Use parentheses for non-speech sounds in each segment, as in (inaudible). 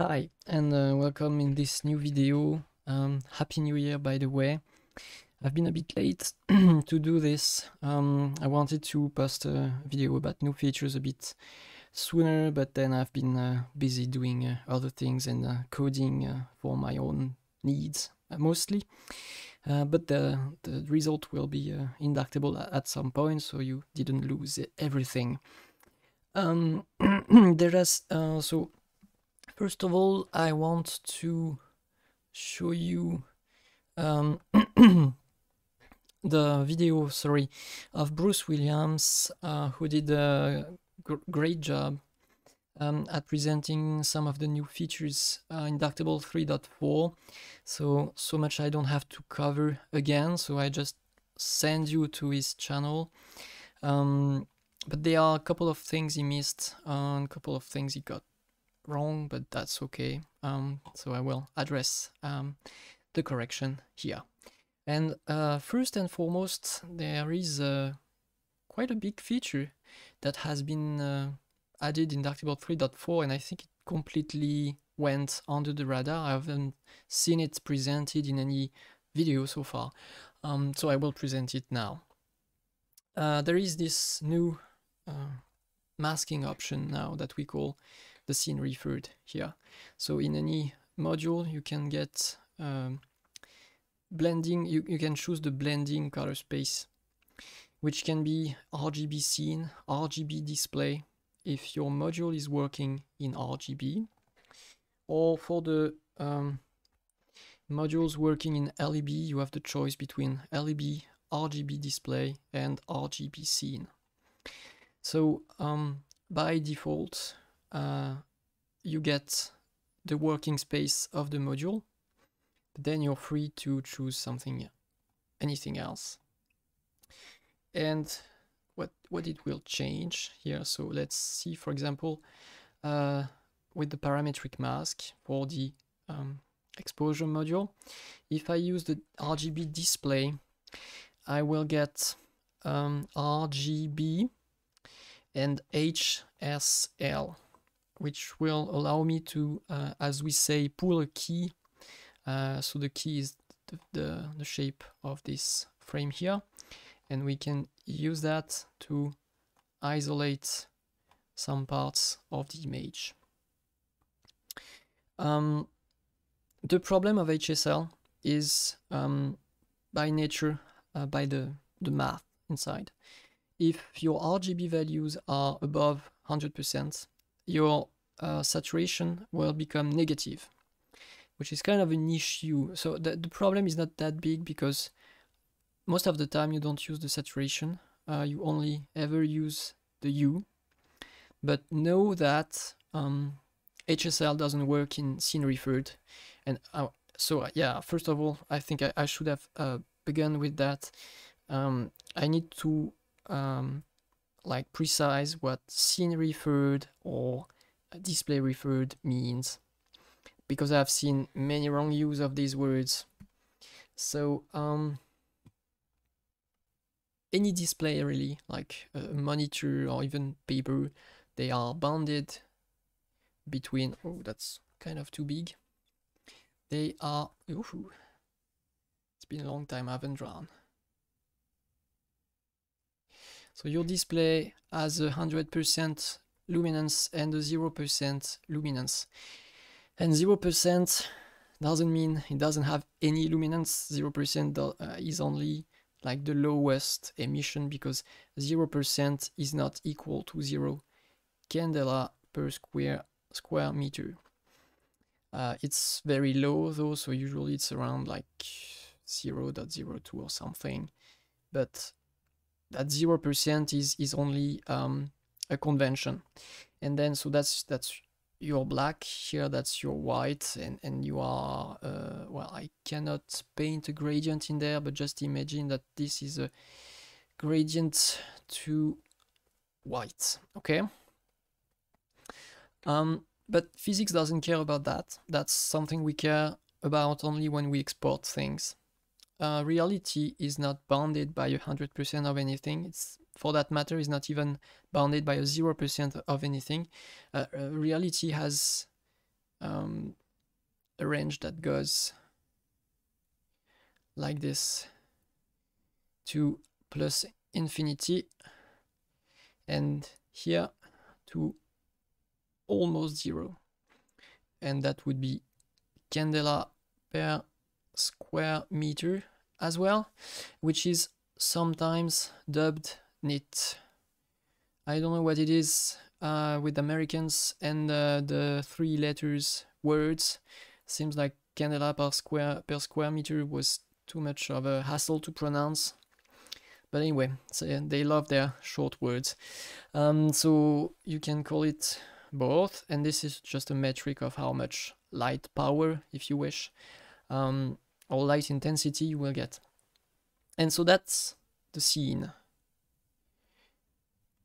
Hi and uh, welcome in this new video. Um, Happy New Year by the way. I've been a bit late (clears throat) to do this. Um, I wanted to post a video about new features a bit sooner but then I've been uh, busy doing uh, other things and uh, coding uh, for my own needs uh, mostly. but the, the result will be indactable at some point so you didn't lose everything. Um, (clears throat) there is so First of all, I want to show you um, (clears throat) the video, sorry, of Bruce Williams, uh, who did a gr great job um, at presenting some of the new features uh, in 3.4. So, so much I don't have to cover again, so I just send you to his channel. Um, but there are a couple of things he missed uh, and a couple of things he got wrong, but that's okay. Um, so I will address um, the correction here. And uh, first and foremost, there is a, quite a big feature that has been uh, added in Darktable 3.4, and I think it completely went under the radar. I haven't seen it presented in any video so far, um, so I will present it now. Uh, there is this new uh, masking option now that we call the scene referred here. So in any module, you can get um, blending, you, you can choose the blending color space, which can be RGB scene, RGB display, if your module is working in RGB, or for the um, modules working in LEB, you have the choice between LEB, RGB display, and RGB scene. So um, by default, uh, you get the working space of the module, then you're free to choose something, anything else. And what, what it will change here, so let's see, for example, uh, with the parametric mask for the um, exposure module, if I use the RGB display, I will get um, RGB and HSL which will allow me to, uh, as we say, pull a key. Uh, so the key is the, the, the, shape of this frame here. And we can use that to isolate some parts of the image. Um, the problem of HSL is um, by nature, uh, by the, the math inside. If your RGB values are above 100%, your uh, saturation will become negative, which is kind of an issue. So the, the problem is not that big because most of the time you don't use the saturation, uh, you only ever use the U. But know that um, HSL doesn't work in scene referred. And uh, so uh, yeah, first of all, I think I, I should have uh, begun with that. Um, I need to um, like precise what scene referred or uh, display referred means because I've seen many wrong use of these words. So um, any display really, like a monitor or even paper, they are bounded between, oh that's kind of too big. They are, ooh, it's been a long time I haven't drawn. So your display has a 100% luminance and a 0% luminance. And 0% doesn't mean it doesn't have any luminance. 0% uh, is only like the lowest emission because 0% is not equal to 0 candela per square square meter. Uh, it's very low though, so usually it's around like 0.02 or something. But that zero percent is is only um, a convention, and then so that's that's your black here. That's your white, and and you are uh, well. I cannot paint a gradient in there, but just imagine that this is a gradient to white. Okay. Um, but physics doesn't care about that. That's something we care about only when we export things uh, reality is not bounded by 100% of anything. It's for that matter is not even bounded by a 0% of anything. Uh, uh, reality has um, a range that goes like this to plus infinity and here to almost zero and that would be candela per square meter as well, which is sometimes dubbed knit. I don't know what it is uh, with Americans and uh, the three letters words. Seems like candela per square per square meter was too much of a hassle to pronounce. But anyway, so they love their short words. Um, so you can call it both, and this is just a metric of how much light power, if you wish, um, or light intensity you will get. And so that's the scene.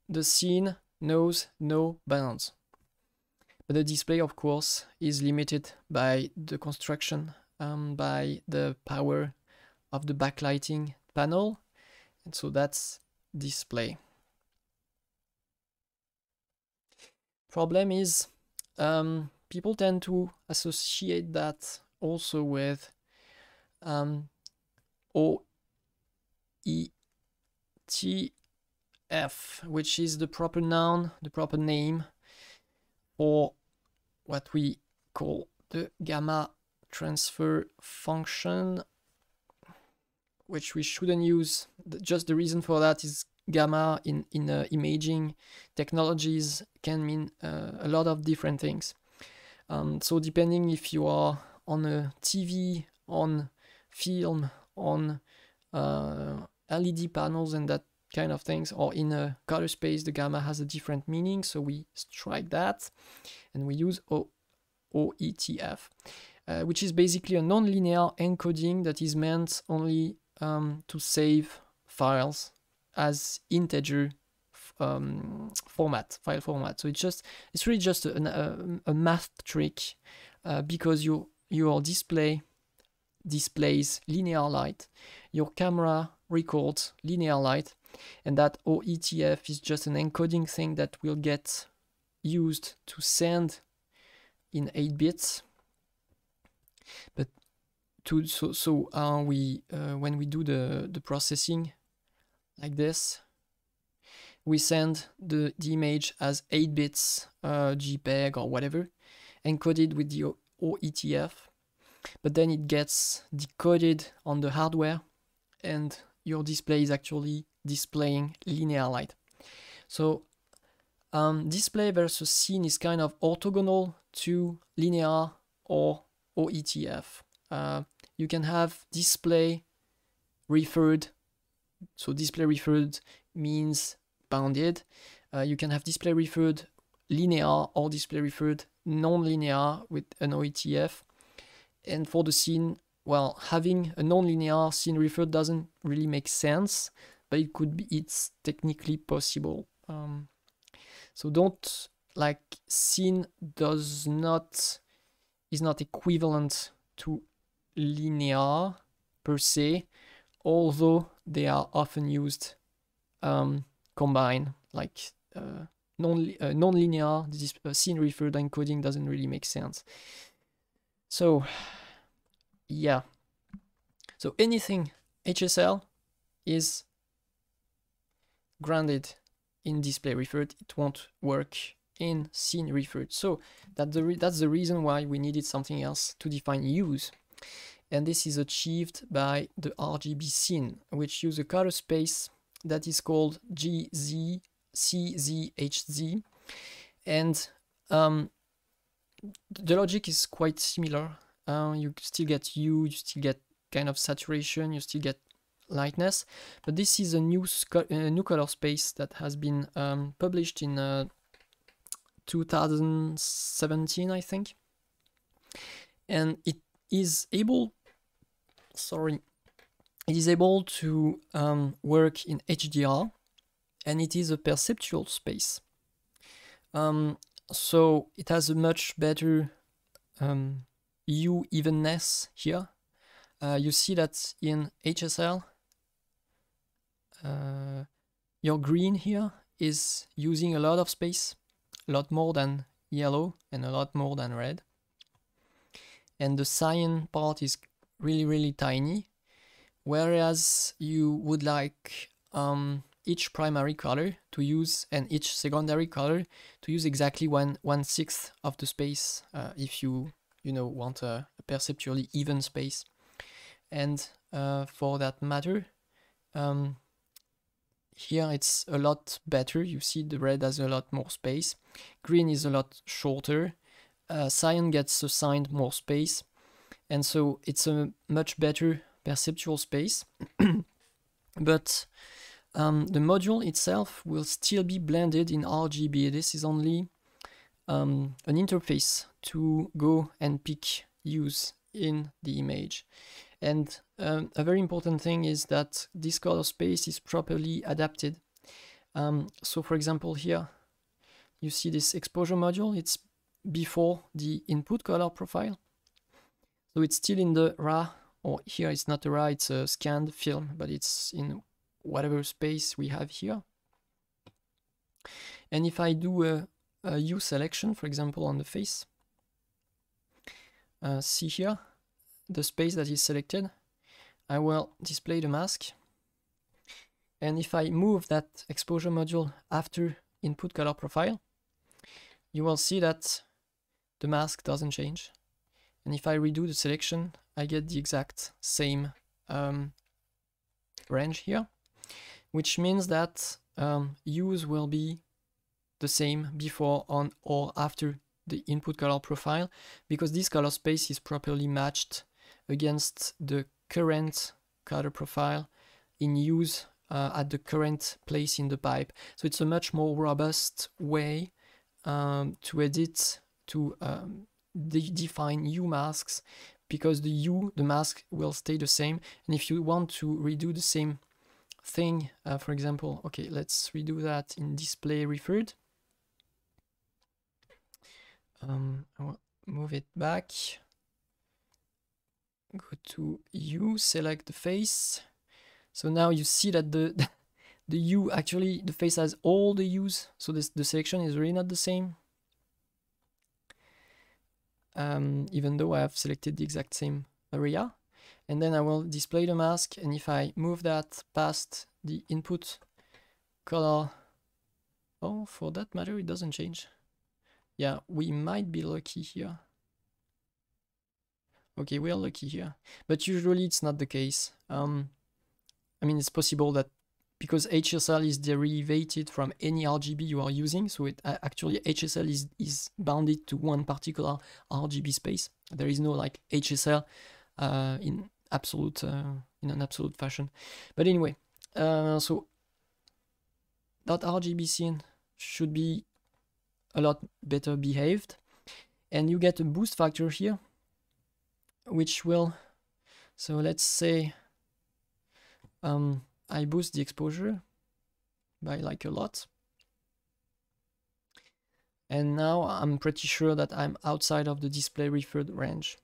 The scene knows no bounds. But the display, of course, is limited by the construction, um, by the power of the backlighting panel. And so that's display. Problem is, um, people tend to associate that also with um, O E T F, which is the proper noun, the proper name for what we call the gamma transfer function, which we shouldn't use. Just the reason for that is gamma in, in uh, imaging technologies can mean uh, a lot of different things. Um, so depending if you are on a TV, on film on uh, LED panels and that kind of things, or in a color space, the gamma has a different meaning, so we strike that and we use o OETF, uh, which is basically a nonlinear encoding that is meant only um, to save files as integer um, format, file format. So it's just it's really just a, a, a math trick uh, because you your display displays linear light. Your camera records linear light and that OETF is just an encoding thing that will get used to send in 8 bits. But to, so, so uh, we uh, when we do the, the processing like this, we send the, the image as 8 bits uh, JPEG or whatever encoded with the OETF but then it gets decoded on the hardware and your display is actually displaying linear light. So um, display versus scene is kind of orthogonal to linear or OETF. Uh, you can have display referred. So display referred means bounded. Uh, you can have display referred linear or display referred non-linear with an OETF and for the scene, well, having a non-linear scene refer doesn't really make sense, but it could be, it's technically possible. Um, so don't, like, scene does not, is not equivalent to linear per se, although they are often used um, combined, like uh, non uh, non-linear, this uh, scene referred encoding doesn't really make sense. So yeah. So anything HSL is grounded in display referred. It won't work in scene referred. So that the that's the reason why we needed something else to define use. And this is achieved by the RGB scene, which use a color space that is called GZCZHZ. And um, the logic is quite similar. Uh, you still get hue, you still get kind of saturation, you still get lightness, but this is a new, a new color space that has been um, published in uh, 2017, I think. And it is able, sorry, it is able to um, work in HDR and it is a perceptual space. Um, so it has a much better um, U evenness here. Uh, you see that in HSL, uh, your green here is using a lot of space, a lot more than yellow and a lot more than red. And the cyan part is really, really tiny. Whereas you would like um, each primary color to use and each secondary color to use exactly one one sixth of the space uh, if you you know want a, a perceptually even space and uh, for that matter um, here it's a lot better you see the red has a lot more space green is a lot shorter uh, cyan gets assigned more space and so it's a much better perceptual space (clears throat) but um, the module itself will still be blended in RGB. This is only um, an interface to go and pick use in the image. And um, a very important thing is that this color space is properly adapted. Um, so for example here, you see this exposure module, it's before the input color profile. So it's still in the raw, or here it's not a raw, it's a scanned film, but it's in whatever space we have here. And if I do a, a U selection, for example, on the face, uh, see here, the space that is selected, I will display the mask. And if I move that exposure module after input color profile, you will see that the mask doesn't change. And if I redo the selection, I get the exact same um, range here which means that um, use will be the same before, on, or after the input color profile because this color space is properly matched against the current color profile in use uh, at the current place in the pipe. So it's a much more robust way um, to edit, to um, de define U masks because the U, the mask, will stay the same. And if you want to redo the same thing, uh, for example. Okay, let's redo that in display referred. Um, move it back. Go to U, select the face. So now you see that the (laughs) the U actually the face has all the U's, so this the selection is really not the same. Um, even though I have selected the exact same area and then I will display the mask and if I move that past the input color oh for that matter it doesn't change yeah we might be lucky here okay we are lucky here but usually it's not the case um I mean it's possible that because HSL is derived from any RGB you are using, so it uh, actually HSL is, is bounded to one particular RGB space. There is no like HSL uh, in absolute uh, in an absolute fashion. But anyway, uh, so that RGB scene should be a lot better behaved and you get a boost factor here which will so let's say um, I boost the exposure by like a lot and now I'm pretty sure that I'm outside of the display referred range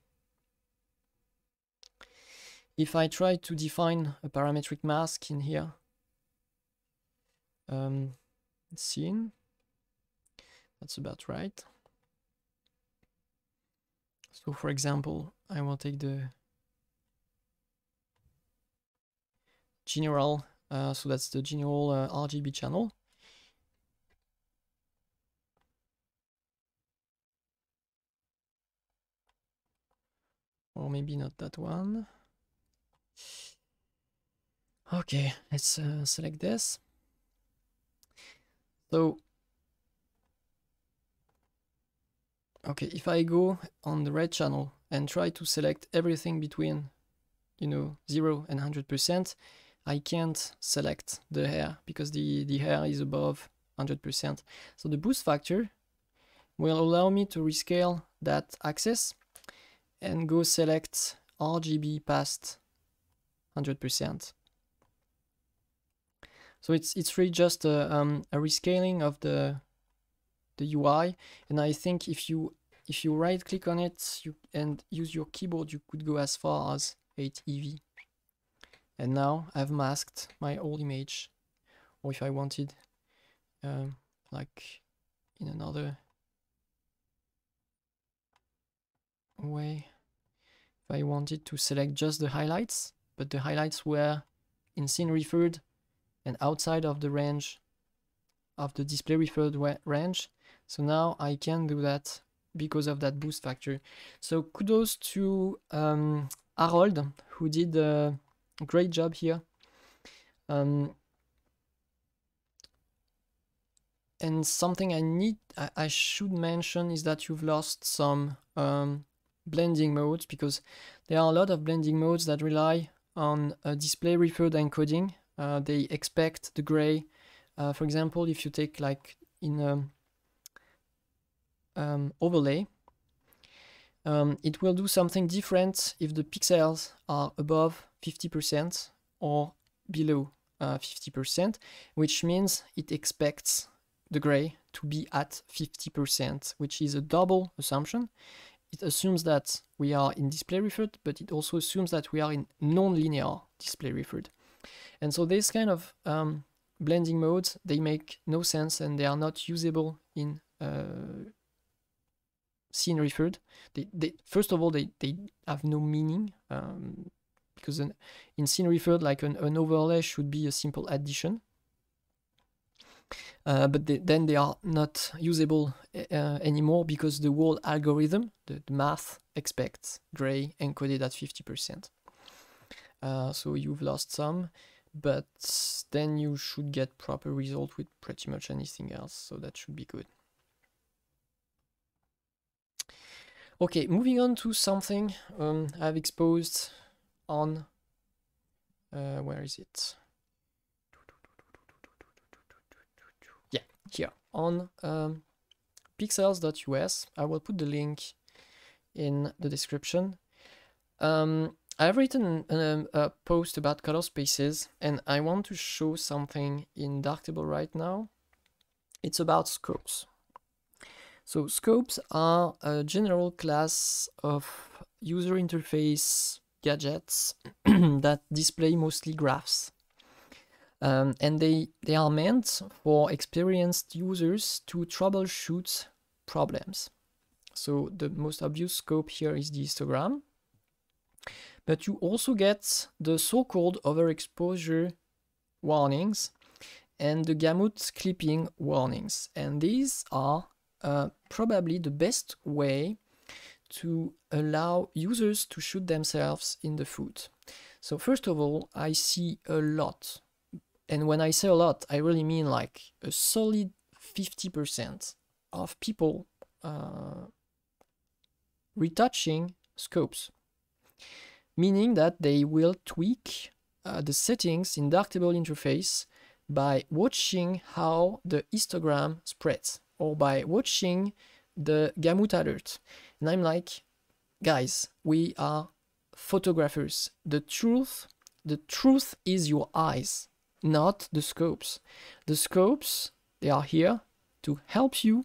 if I try to define a parametric mask in here, um, scene, that's about right. So for example, I will take the general, uh, so that's the general uh, RGB channel. Or maybe not that one. Okay, let's uh, select this. So, okay, if I go on the red channel and try to select everything between, you know, 0 and 100%, I can't select the hair because the, the hair is above 100%. So the boost factor will allow me to rescale that axis and go select RGB past 100%. So it's it's really just a, um, a rescaling of the the UI, and I think if you if you right click on it you, and use your keyboard, you could go as far as 8 EV. And now I've masked my old image, or if I wanted, um, like in another way, if I wanted to select just the highlights, but the highlights were in scene referred and outside of the range of the display referred range. So now I can do that because of that boost factor. So kudos to um, Harold who did a great job here. Um, and something I need, I, I, should mention is that you've lost some um, blending modes because there are a lot of blending modes that rely on a uh, display referred encoding uh, they expect the gray. Uh, for example, if you take like in um, um, overlay, um, it will do something different if the pixels are above 50% or below uh, 50%, which means it expects the gray to be at 50%, which is a double assumption. It assumes that we are in display referred, but it also assumes that we are in non-linear display referred. And so these kind of um, blending modes, they make no sense and they are not usable in uh, scene referred. They, they, first of all, they, they have no meaning um, because an, in scene referred, like an, an overlay should be a simple addition. Uh, but they, then they are not usable uh, anymore because the whole algorithm, the, the math, expects gray encoded at 50% uh, so you've lost some but then you should get proper result with pretty much anything else so that should be good okay moving on to something um, I've exposed on uh, where is it yeah here on um, pixels.us I will put the link in the description um, I've written um, a post about color spaces and I want to show something in Darktable right now. It's about scopes. So scopes are a general class of user interface gadgets (clears throat) that display mostly graphs. Um, and they, they are meant for experienced users to troubleshoot problems. So the most obvious scope here is the histogram but you also get the so-called overexposure warnings and the gamut clipping warnings. And these are uh, probably the best way to allow users to shoot themselves in the foot. So first of all, I see a lot. And when I say a lot, I really mean like a solid 50% of people uh, retouching scopes meaning that they will tweak uh, the settings in Darktable interface by watching how the histogram spreads or by watching the gamut alert. And I'm like, guys, we are photographers. The truth, the truth is your eyes, not the scopes. The scopes, they are here to help you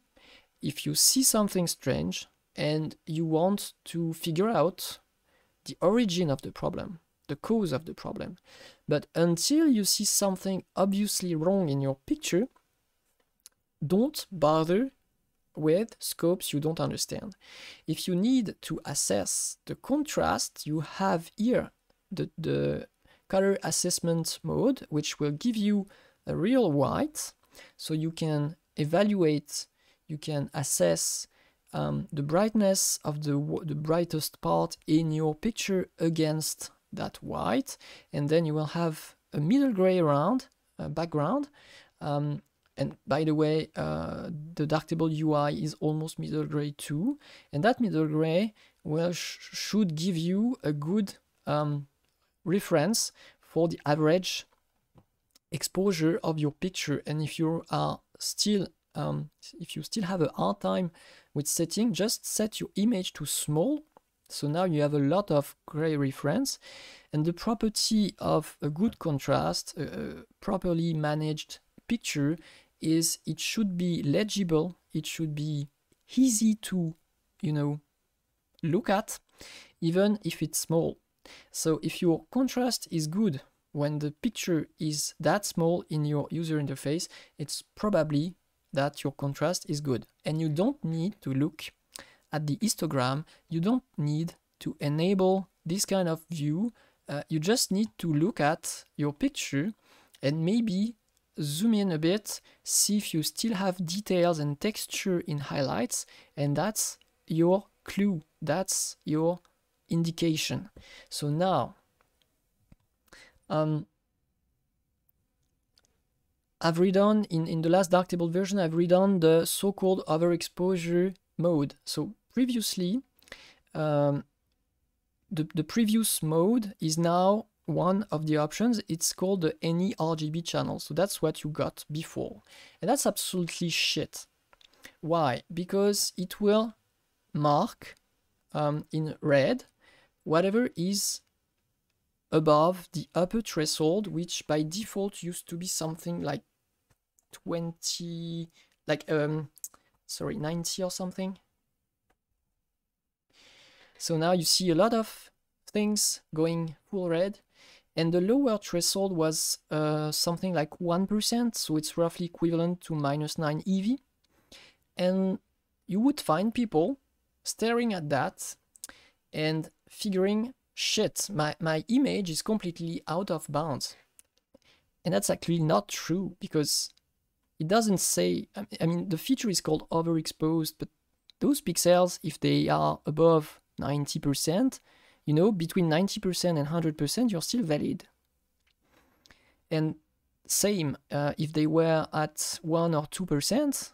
if you see something strange and you want to figure out the origin of the problem, the cause of the problem. But until you see something obviously wrong in your picture, don't bother with scopes you don't understand. If you need to assess the contrast, you have here the, the color assessment mode, which will give you a real white. So you can evaluate, you can assess um, the brightness of the, the brightest part in your picture against that white and then you will have a middle gray around uh, background um, and by the way uh, the darktable UI is almost middle gray too and that middle gray well sh should give you a good um, reference for the average exposure of your picture and if you are still um, if you still have a hard time with setting, just set your image to small. So now you have a lot of gray reference. And the property of a good contrast, a properly managed picture is it should be legible, it should be easy to, you know, look at, even if it's small. So if your contrast is good when the picture is that small in your user interface, it's probably that your contrast is good. And you don't need to look at the histogram, you don't need to enable this kind of view, uh, you just need to look at your picture and maybe zoom in a bit, see if you still have details and texture in highlights, and that's your clue, that's your indication. So now, um, I've redone in, in the last Darktable version, I've redone the so-called overexposure mode. So previously, um, the, the previous mode is now one of the options. It's called the any RGB channel. So that's what you got before. And that's absolutely shit. Why? Because it will mark um, in red whatever is above the upper threshold, which by default used to be something like 20 like um sorry 90 or something so now you see a lot of things going full red and the lower threshold was uh, something like 1% so it's roughly equivalent to minus 9 EV and you would find people staring at that and figuring shit my, my image is completely out of bounds and that's actually not true because it doesn't say, I mean, the feature is called overexposed, but those pixels, if they are above 90%, you know, between 90% and 100%, you're still valid. And same, uh, if they were at 1 or 2%,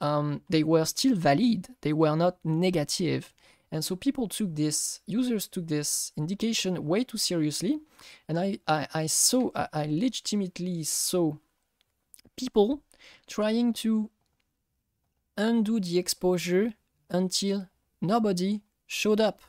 um, they were still valid, they were not negative. And so people took this, users took this indication way too seriously. And I, I, I saw, I, I legitimately saw people trying to undo the exposure until nobody showed up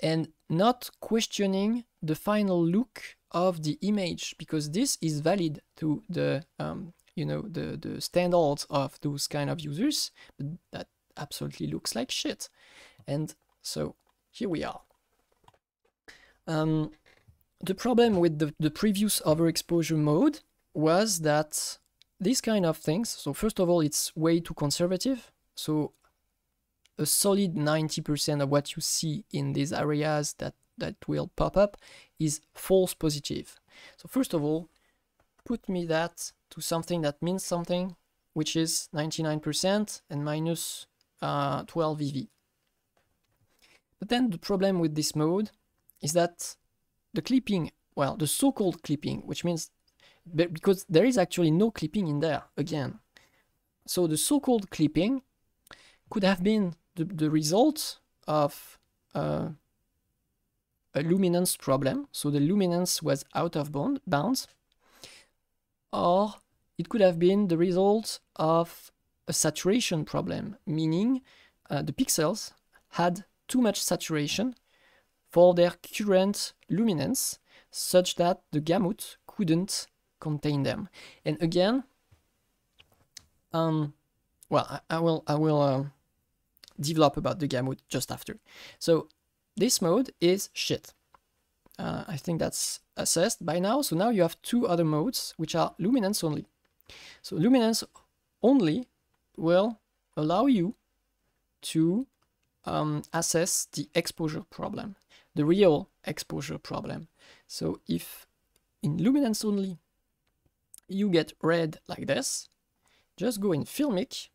and not questioning the final look of the image because this is valid to the um, you know the the standards of those kind of users but that absolutely looks like shit and so here we are um, the problem with the, the previous overexposure mode was that these kind of things, so first of all, it's way too conservative. So a solid 90% of what you see in these areas that, that will pop up is false positive. So first of all, put me that to something that means something, which is 99% and minus, uh, 12 EV. But then the problem with this mode is that the clipping, well, the so-called clipping, which means because there is actually no clipping in there again. So the so-called clipping could have been the, the result of uh, a luminance problem. So the luminance was out of bound, bounds. Or it could have been the result of a saturation problem, meaning uh, the pixels had too much saturation for their current luminance such that the gamut couldn't contain them. And again, um, well, I, I will, I will uh, develop about the gamut just after. So this mode is shit. Uh, I think that's assessed by now. So now you have two other modes, which are luminance only. So luminance only will allow you to um, assess the exposure problem, the real exposure problem. So if in luminance only, you get red like this, just go in filmic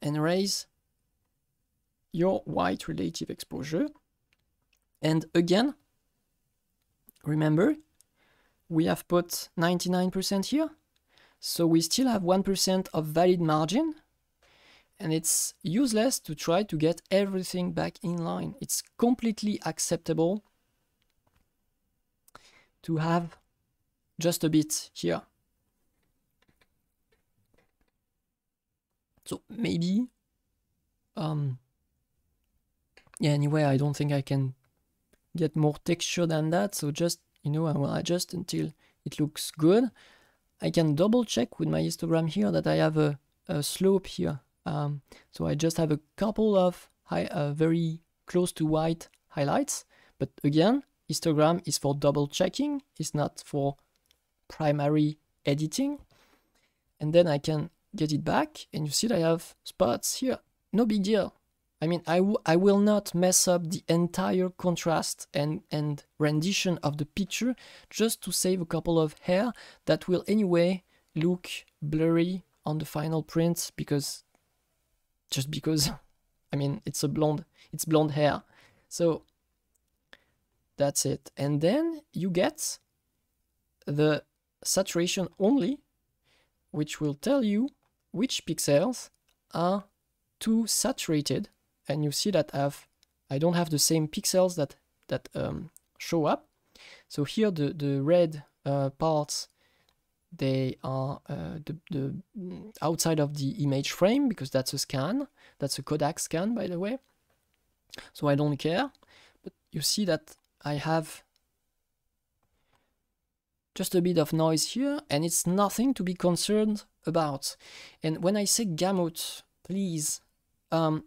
and raise your white relative exposure. And again, remember, we have put 99% here. So we still have 1% of valid margin. And it's useless to try to get everything back in line. It's completely acceptable to have just a bit here. So maybe, um, yeah, anyway, I don't think I can get more texture than that. So just, you know, I will adjust until it looks good. I can double check with my histogram here that I have a, a slope here. Um, so I just have a couple of high, uh, very close to white highlights. But again, histogram is for double checking, it's not for primary editing. And then I can get it back. And you see I have spots here. No big deal. I mean, I, I will not mess up the entire contrast and, and rendition of the picture just to save a couple of hair that will anyway look blurry on the final print because just because (laughs) I mean it's a blonde it's blonde hair so that's it and then you get the saturation only, which will tell you which pixels are too saturated. And you see that I've, I don't have the same pixels that, that um, show up. So here the, the red uh, parts, they are uh, the, the mm, outside of the image frame because that's a scan. That's a Kodak scan, by the way. So I don't care. But you see that I have just a bit of noise here, and it's nothing to be concerned about. And when I say gamut, please, um,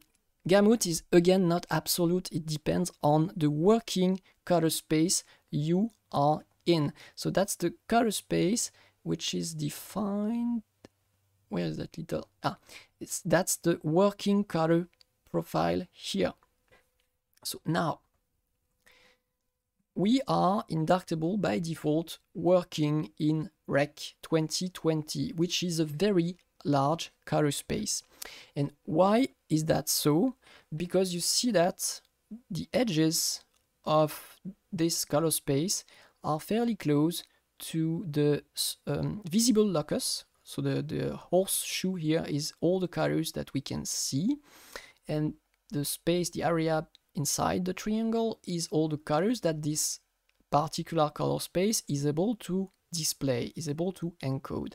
gamut is again not absolute, it depends on the working color space you are in. So that's the color space which is defined, where is that little, ah, it's, that's the working color profile here. So now, we are in Darktable by default working in Rec 2020, which is a very large color space. And why is that so? Because you see that the edges of this color space are fairly close to the um, visible locus. So the, the horseshoe here is all the colors that we can see. And the space, the area inside the triangle is all the colors that this particular color space is able to display, is able to encode.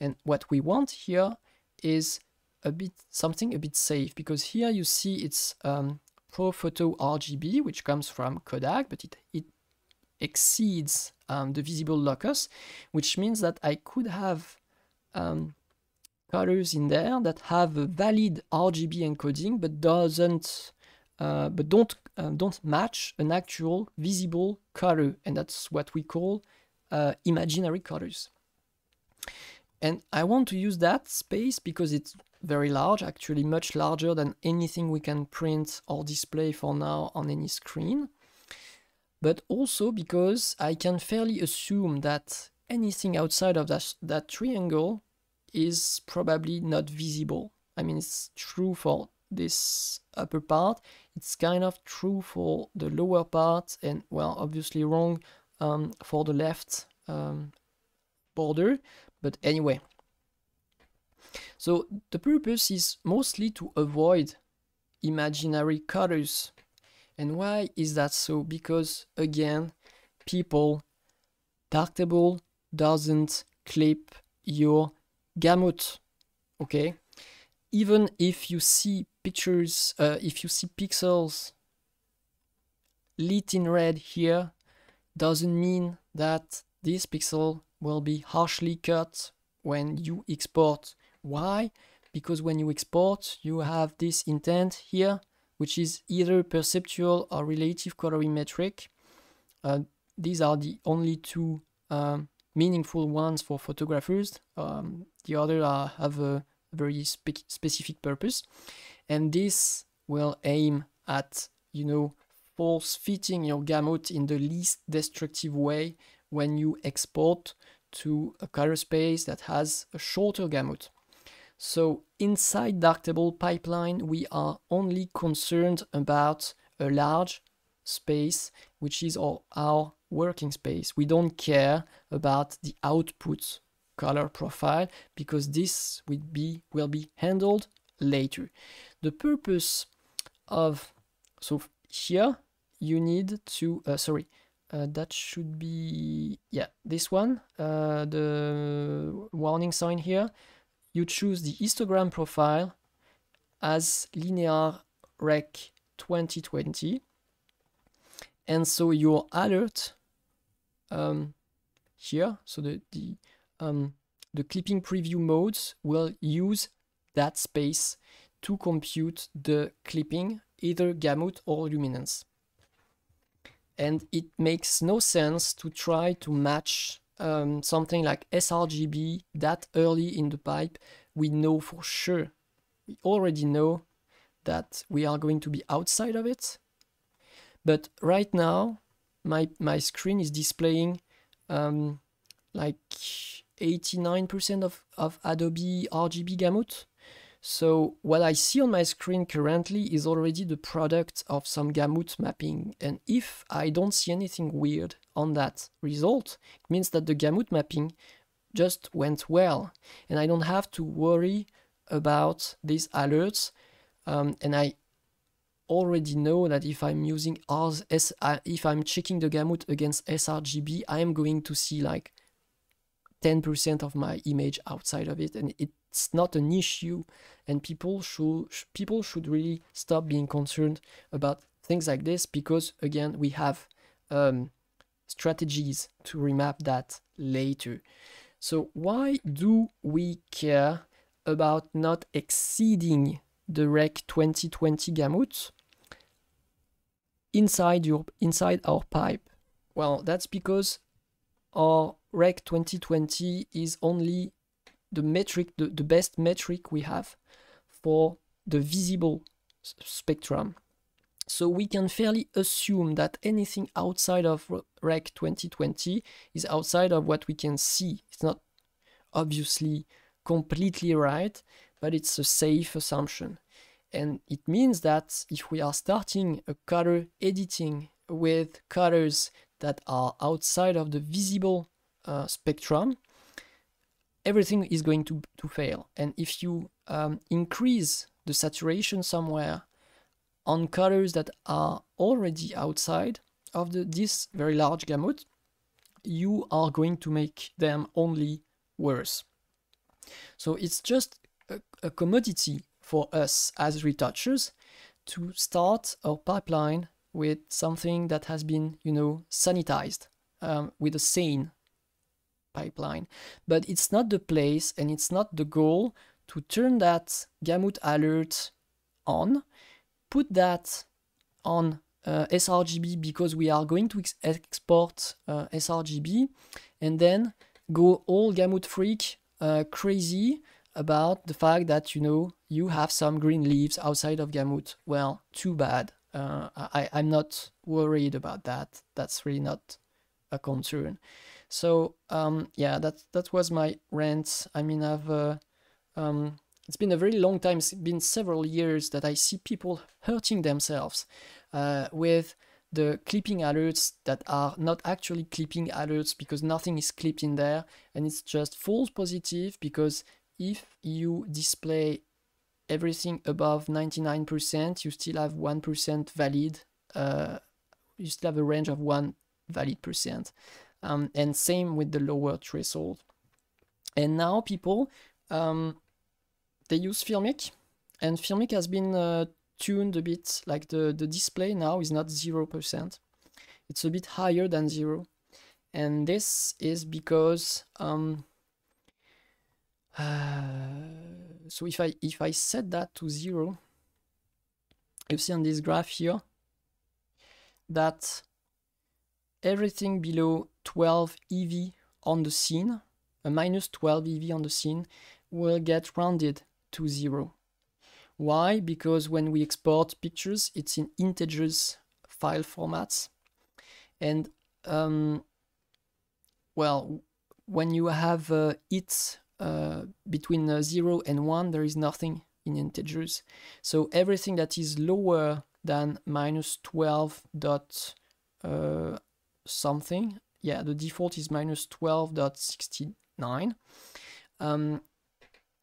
And what we want here is a bit something a bit safe because here you see it's um, Pro Photo RGB, which comes from Kodak, but it, it exceeds um, the visible locus, which means that I could have um, colors in there that have a valid RGB encoding but doesn't uh, but don't uh, don't match an actual visible color, and that's what we call uh, imaginary colors. And I want to use that space because it's very large, actually much larger than anything we can print or display for now on any screen. But also because I can fairly assume that anything outside of that, that triangle is probably not visible. I mean, it's true for this upper part. It's kind of true for the lower part and, well, obviously wrong um, for the left um, border. But anyway, so the purpose is mostly to avoid imaginary colors. And why is that so? Because again, people, Darktable doesn't clip your gamut, okay? Even if you see pictures, uh, if you see pixels lit in red here, doesn't mean that this pixel will be harshly cut when you export. Why? Because when you export, you have this intent here, which is either perceptual or relative colorimetric. Uh, these are the only two um, meaningful ones for photographers. Um, the other have a very spe specific purpose and this will aim at you know force fitting your gamut in the least destructive way when you export to a color space that has a shorter gamut. So inside Darktable pipeline, we are only concerned about a large space, which is our, our working space. We don't care about the output color profile because this will be, will be handled later. The purpose of, so here you need to, uh, sorry, uh, that should be, yeah, this one, uh, the warning sign here. You choose the histogram profile as linear rec 2020. And so your alert um, here, so the, the, um, the clipping preview modes will use that space to compute the clipping, either gamut or luminance. And it makes no sense to try to match um, something like sRGB that early in the pipe. We know for sure, we already know that we are going to be outside of it. But right now, my, my screen is displaying um, like 89% of, of Adobe RGB gamut so what I see on my screen currently is already the product of some gamut mapping. And if I don't see anything weird on that result, it means that the gamut mapping just went well. And I don't have to worry about these alerts. Um, and I already know that if I'm using R, if I'm checking the gamut against sRGB, I am going to see like 10% of my image outside of it and it's not an issue and people should people should really stop being concerned about things like this because again we have um, strategies to remap that later so why do we care about not exceeding the rec 2020 gamut inside your inside our pipe well that's because our Rec 2020 is only the metric, the, the best metric we have for the visible spectrum. So we can fairly assume that anything outside of Rec 2020 is outside of what we can see. It's not obviously completely right, but it's a safe assumption. And it means that if we are starting a cutter editing with cutters that are outside of the visible uh, spectrum, everything is going to, to fail. And if you um, increase the saturation somewhere on colors that are already outside of the, this very large gamut, you are going to make them only worse. So it's just a, a commodity for us as retouchers to start our pipeline with something that has been, you know, sanitized um, with a sane pipeline. But it's not the place and it's not the goal to turn that gamut alert on, put that on uh, sRGB because we are going to ex export uh, sRGB and then go all gamut freak uh, crazy about the fact that you know you have some green leaves outside of gamut. Well, too bad. Uh, I, I'm not worried about that. That's really not a concern. So um, yeah, that that was my rant. I mean, I've uh, um, it's been a very long time. It's been several years that I see people hurting themselves uh, with the clipping alerts that are not actually clipping alerts because nothing is clipped in there, and it's just false positive because if you display everything above 99%, you still have 1% valid. Uh, you still have a range of 1 valid percent. Um, and same with the lower threshold. And now people, um, they use Filmic and Filmic has been uh, tuned a bit, like the, the display now is not 0%. It's a bit higher than zero. And this is because, um, uh, so if I, if I set that to zero, you see on this graph here, that everything below 12 EV on the scene, a minus 12 EV on the scene, will get rounded to zero. Why? Because when we export pictures, it's in integers file formats. And, um, well, when you have uh, uh, between uh, 0 and 1, there is nothing in integers. So everything that is lower than minus 12 dot uh, something yeah, the default is minus 12.69, um,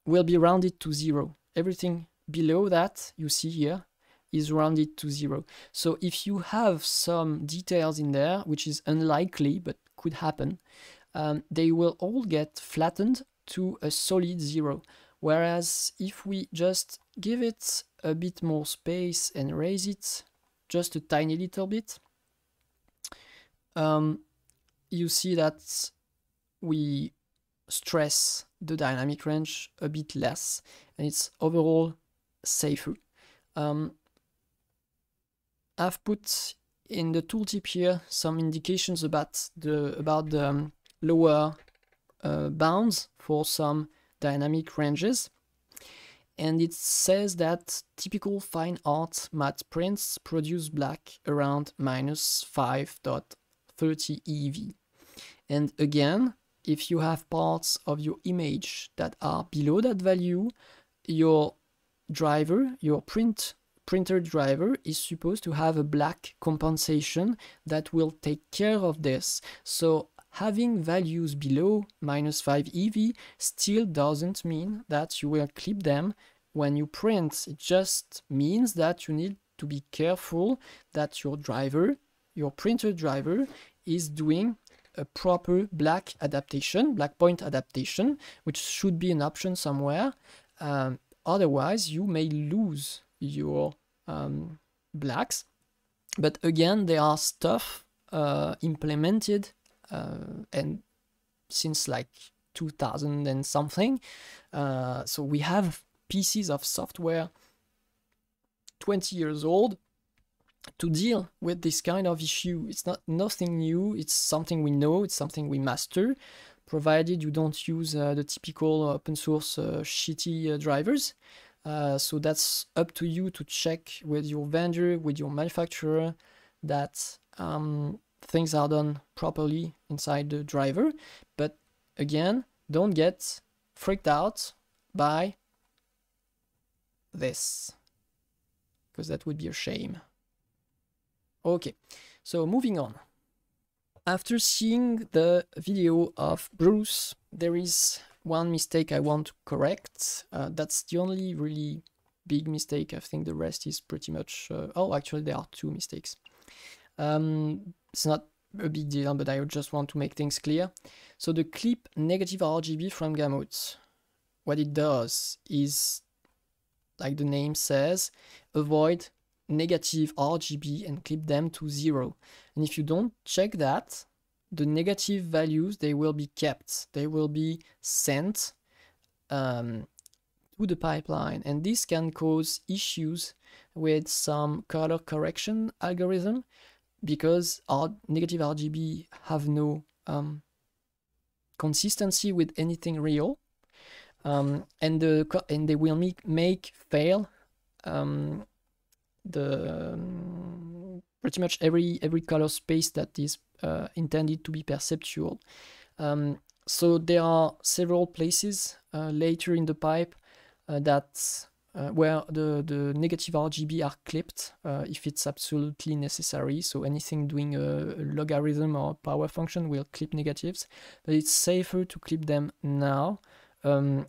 will be rounded to zero. Everything below that you see here is rounded to zero. So if you have some details in there, which is unlikely but could happen, um, they will all get flattened to a solid zero. Whereas if we just give it a bit more space and raise it just a tiny little bit, um, you see that we stress the dynamic range a bit less and it's overall safer. Um, I've put in the tooltip here some indications about the about the um, lower uh, bounds for some dynamic ranges and it says that typical fine art matte prints produce black around minus 5.30 EV. And again, if you have parts of your image that are below that value, your driver, your print printer driver is supposed to have a black compensation that will take care of this. So having values below minus 5 EV still doesn't mean that you will clip them when you print. It just means that you need to be careful that your driver, your printer driver, is doing a proper black adaptation, black point adaptation, which should be an option somewhere. Um, otherwise, you may lose your um, blacks. But again, there are stuff uh, implemented uh, and since like 2000 and something. Uh, so we have pieces of software 20 years old to deal with this kind of issue. It's not nothing new, it's something we know, it's something we master, provided you don't use uh, the typical open source uh, shitty uh, drivers. Uh, so that's up to you to check with your vendor, with your manufacturer, that um, things are done properly inside the driver. But again, don't get freaked out by this, because that would be a shame. Okay, so moving on. After seeing the video of Bruce, there is one mistake I want to correct. Uh, that's the only really big mistake. I think the rest is pretty much... Uh, oh, actually, there are two mistakes. Um, it's not a big deal, but I just want to make things clear. So the clip negative RGB from Gamut, what it does is, like the name says, avoid negative RGB and clip them to zero. And if you don't check that, the negative values, they will be kept. They will be sent um, to the pipeline. And this can cause issues with some color correction algorithm because our negative RGB have no um, consistency with anything real. Um, and, the, and they will make, make fail um, the um, pretty much every every color space that is uh, intended to be perceptual. Um, so there are several places uh, later in the pipe uh, that uh, where the, the negative RGB are clipped uh, if it's absolutely necessary. So anything doing a logarithm or power function will clip negatives, but it's safer to clip them now um,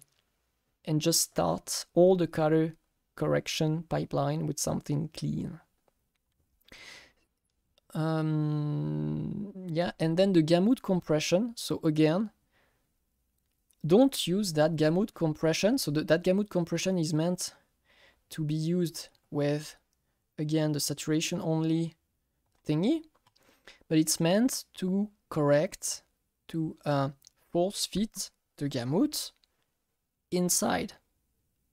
and just start all the color correction pipeline with something clean. Um, yeah, and then the gamut compression. So again, don't use that gamut compression. So the, that gamut compression is meant to be used with, again, the saturation only thingy, but it's meant to correct, to uh, force fit the gamut inside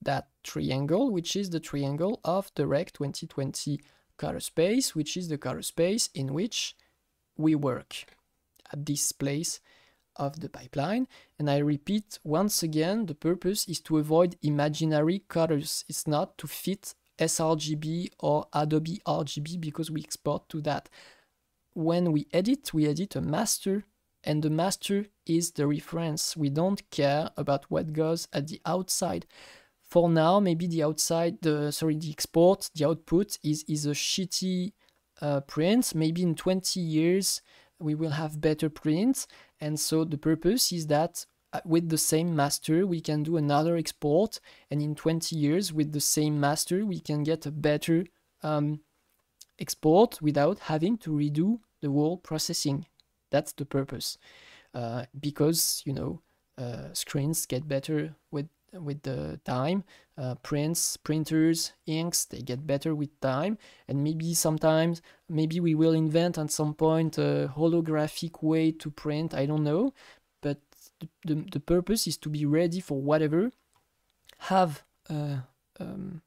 that triangle, which is the triangle of the REC 2020 color space, which is the color space in which we work at this place of the pipeline. And I repeat once again, the purpose is to avoid imaginary colors. It's not to fit sRGB or Adobe RGB because we export to that. When we edit, we edit a master and the master is the reference. We don't care about what goes at the outside for now, maybe the outside, the sorry, the export, the output is is a shitty uh, print. Maybe in 20 years we will have better prints, and so the purpose is that uh, with the same master we can do another export, and in 20 years with the same master we can get a better um, export without having to redo the whole processing. That's the purpose, uh, because you know uh, screens get better with with the time. Uh, prints, printers, inks, they get better with time. And maybe sometimes, maybe we will invent at some point a holographic way to print, I don't know. But the, the, the purpose is to be ready for whatever, have uh, um,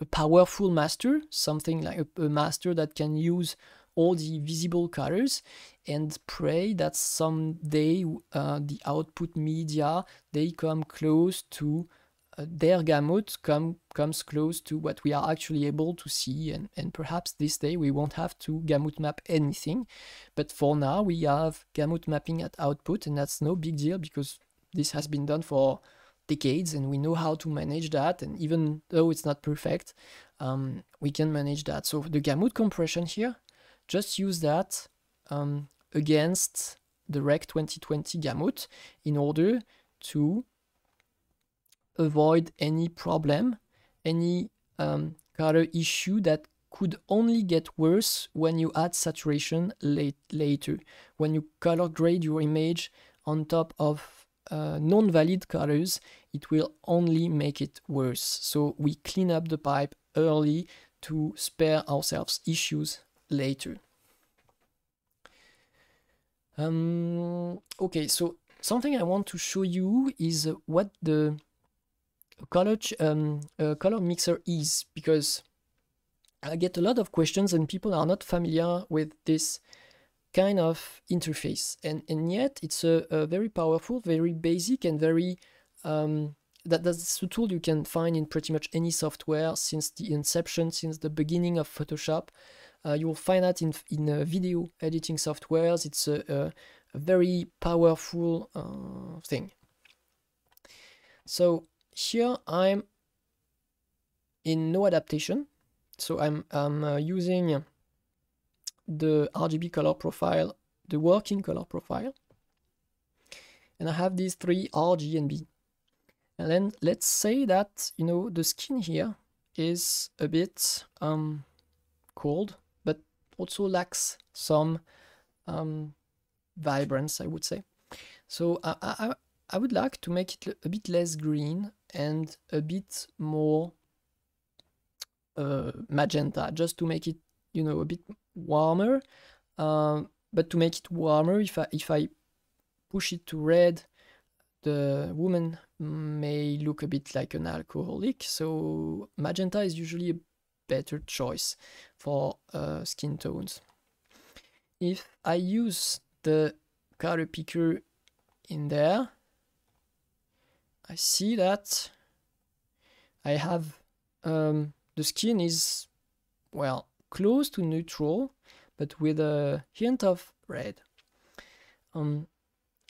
a powerful master, something like a, a master that can use all the visible colors and pray that someday uh, the output media they come close to uh, their gamut come comes close to what we are actually able to see and, and perhaps this day we won't have to gamut map anything but for now we have gamut mapping at output and that's no big deal because this has been done for decades and we know how to manage that and even though it's not perfect um, we can manage that so the gamut compression here just use that um, against the Rec 2020 gamut in order to avoid any problem, any um, color issue that could only get worse when you add saturation late, later, when you color grade your image on top of uh, non-valid colors, it will only make it worse. So we clean up the pipe early to spare ourselves issues later. Um, okay, so something I want to show you is what the color, um, uh, color mixer is, because I get a lot of questions and people are not familiar with this kind of interface. And, and yet it's a, a very powerful, very basic and very, um, that, that's a tool you can find in pretty much any software since the inception, since the beginning of Photoshop. Uh, you will find that in, in uh, video editing softwares. It's a, a, very powerful uh, thing. So here I'm in no adaptation. So I'm, I'm uh, using the RGB color profile, the working color profile. And I have these three R, G, and B. And then let's say that, you know, the skin here is a bit um, cold also lacks some um, vibrance, I would say. So I, I, I would like to make it a bit less green and a bit more uh, magenta, just to make it, you know, a bit warmer. Um, but to make it warmer, if I, if I push it to red, the woman may look a bit like an alcoholic. So magenta is usually better choice for uh, skin tones. If I use the color picker in there, I see that I have um, the skin is well close to neutral but with a hint of red. Um,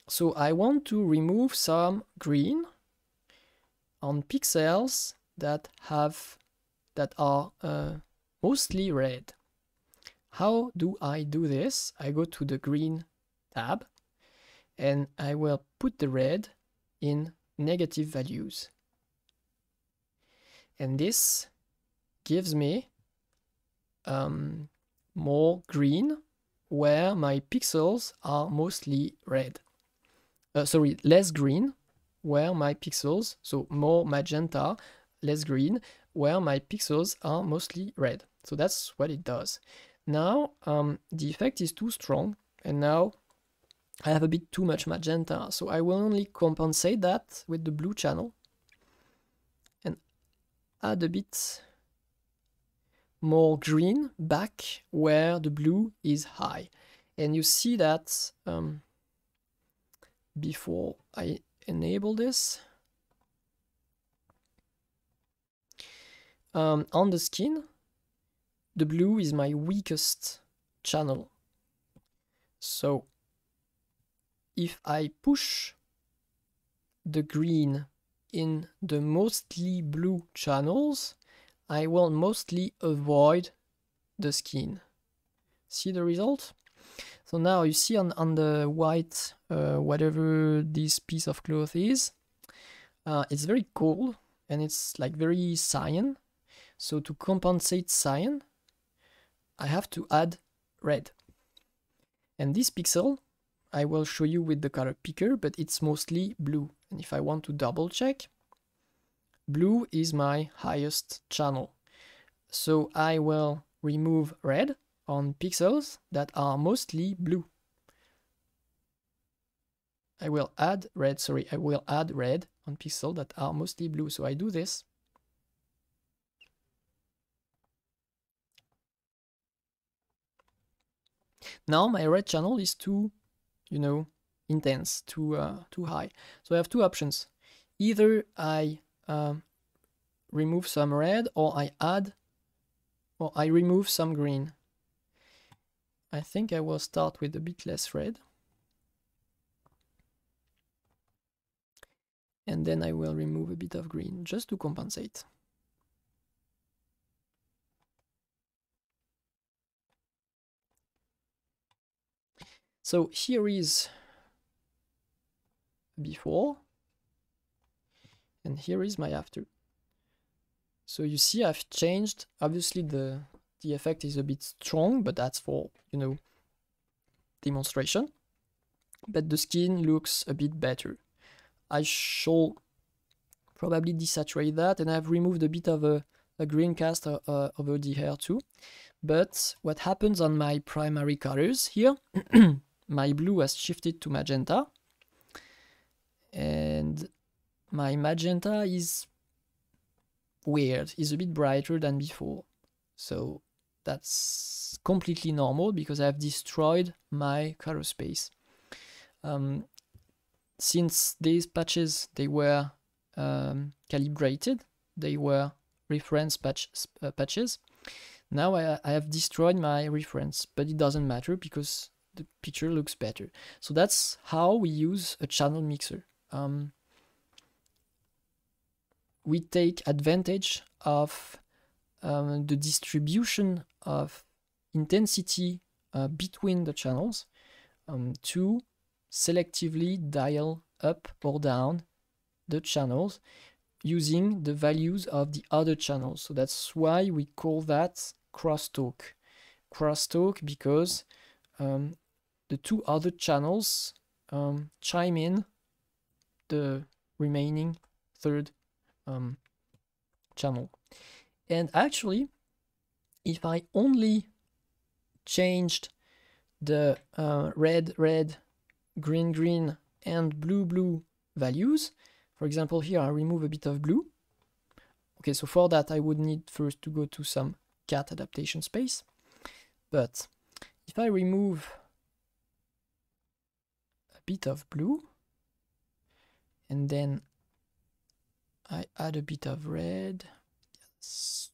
so I want to remove some green on pixels that have that are uh, mostly red. How do I do this? I go to the green tab and I will put the red in negative values. And this gives me um, more green where my pixels are mostly red. Uh, sorry, less green where my pixels, so more magenta, less green, where my pixels are mostly red. So that's what it does. Now um, the effect is too strong and now I have a bit too much magenta. So I will only compensate that with the blue channel and add a bit more green back where the blue is high. And you see that um, before I enable this, Um, on the skin, the blue is my weakest channel. So if I push the green in the mostly blue channels, I will mostly avoid the skin. See the result? So now you see on, on the white, uh, whatever this piece of cloth is, uh, it's very cold and it's like very cyan. So to compensate cyan, I have to add red. And this pixel, I will show you with the color picker, but it's mostly blue. And if I want to double check, blue is my highest channel. So I will remove red on pixels that are mostly blue. I will add red, sorry, I will add red on pixels that are mostly blue. So I do this Now my red channel is too, you know, intense, too, uh, too high. So I have two options. Either I um, remove some red or I add, or I remove some green. I think I will start with a bit less red. And then I will remove a bit of green just to compensate. So here is before and here is my after. So you see I've changed, obviously the, the effect is a bit strong, but that's for, you know, demonstration. But the skin looks a bit better. I shall probably desaturate that and I've removed a bit of a, a green cast uh, uh over the hair too. But what happens on my primary colors here (clears throat) my blue has shifted to magenta and my magenta is weird, is a bit brighter than before. So that's completely normal because I've destroyed my color space. Um, since these patches, they were um, calibrated, they were reference patch, uh, patches. Now I, I have destroyed my reference, but it doesn't matter because the picture looks better. So that's how we use a channel mixer. Um, we take advantage of um, the distribution of intensity uh, between the channels um, to selectively dial up or down the channels using the values of the other channels. So that's why we call that crosstalk. Crosstalk because um, the two other channels um, chime in the remaining third um, channel. And actually, if I only changed the uh, red, red, green, green, and blue, blue values, for example, here I remove a bit of blue. Okay, so for that I would need first to go to some cat adaptation space. But if I remove bit of blue and then I add a bit of red. Yes.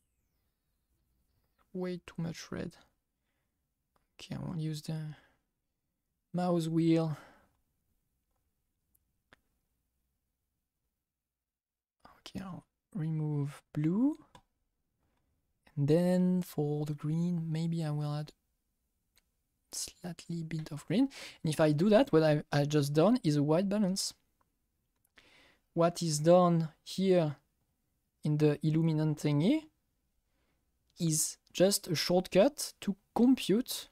Way too much red. Okay, I won't use the mouse wheel. Okay, I'll remove blue. And then for the green, maybe I will add slightly bit of green. And if I do that, what I, I just done is a white balance. What is done here in the illuminant thingy is just a shortcut to compute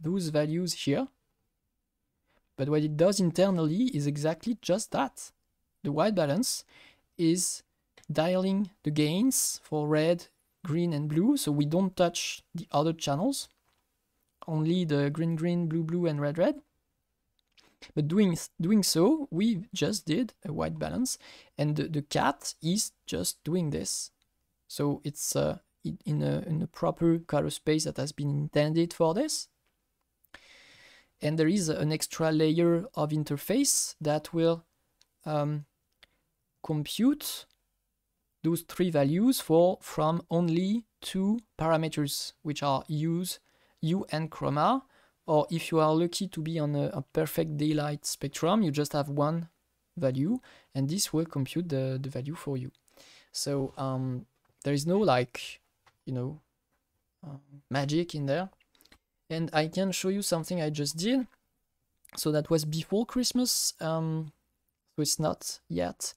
those values here. But what it does internally is exactly just that. The white balance is dialing the gains for red, green, and blue, so we don't touch the other channels only the green, green, blue, blue, and red, red. But doing, doing so, we just did a white balance, and the, the cat is just doing this. So it's uh, in, a, in a proper color space that has been intended for this. And there is an extra layer of interface that will um, compute those three values for from only two parameters, which are use you and chroma, or if you are lucky to be on a, a perfect daylight spectrum, you just have one value, and this will compute the, the value for you. So um, there is no like, you know, uh, magic in there. And I can show you something I just did. So that was before Christmas, um, so it's not yet.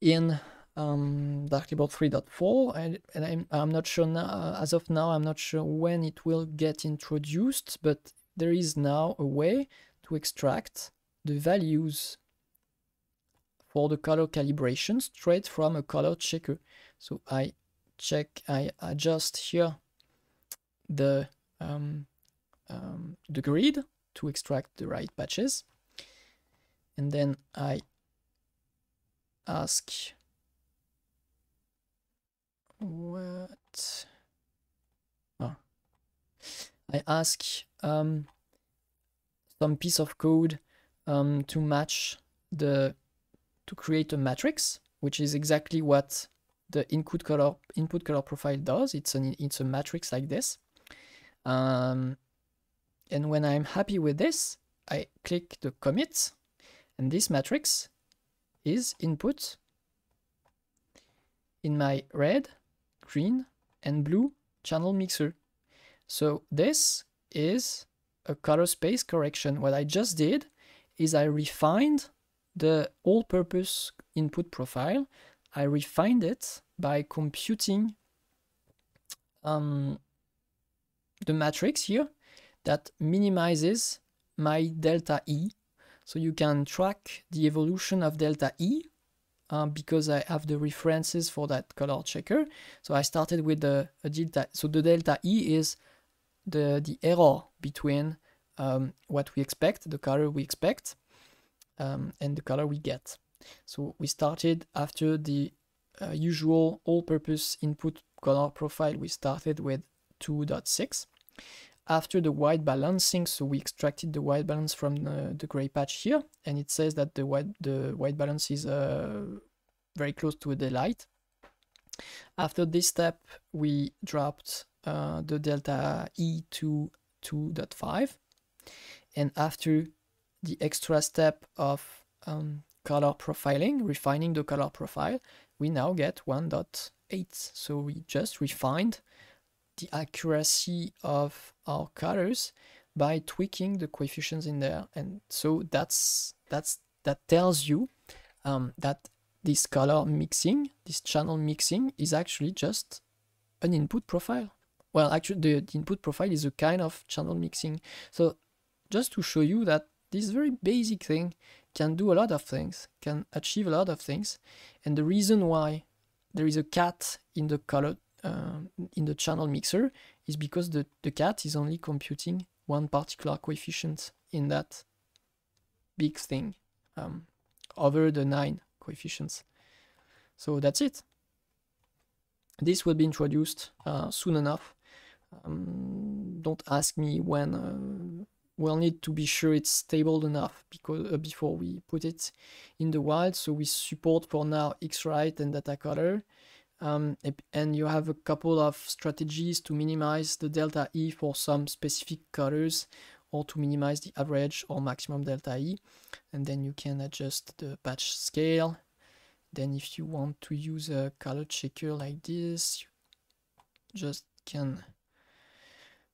In um, Dark 3.4, and, and I'm, I'm, not sure now, as of now, I'm not sure when it will get introduced, but there is now a way to extract the values for the color calibration straight from a color checker. So I check, I adjust here the, um, um, the grid to extract the right patches. And then I ask what? Oh. I ask um, some piece of code um, to match the to create a matrix, which is exactly what the input color input color profile does. It's an it's a matrix like this. Um, and when I'm happy with this, I click the commit, and this matrix is input in my red green and blue channel mixer. So this is a color space correction. What I just did is I refined the all-purpose input profile. I refined it by computing um, the matrix here that minimizes my delta E. So you can track the evolution of delta E um, because I have the references for that color checker. So I started with the delta. So the delta E is the, the error between um, what we expect, the color we expect, um, and the color we get. So we started after the uh, usual all-purpose input color profile, we started with 2.6 after the white balancing, so we extracted the white balance from uh, the gray patch here, and it says that the white, the white balance is uh, very close to the light. After this step, we dropped uh, the delta E to 2.5, and after the extra step of um, color profiling, refining the color profile, we now get 1.8. So we just refined the accuracy of our colors by tweaking the coefficients in there. And so that's that's that tells you um, that this color mixing, this channel mixing is actually just an input profile. Well, actually the, the input profile is a kind of channel mixing. So just to show you that this very basic thing can do a lot of things, can achieve a lot of things. And the reason why there is a cat in the color um, in the channel mixer is because the, the cat is only computing one particular coefficient in that big thing um, over the nine coefficients. So that's it. This will be introduced uh, soon enough. Um, don't ask me when. Uh, we'll need to be sure it's stable enough because uh, before we put it in the wild. So we support for now X-Rite and Data Color. Um, and you have a couple of strategies to minimize the delta E for some specific colors or to minimize the average or maximum delta E. And then you can adjust the patch scale. Then if you want to use a color checker like this, you just can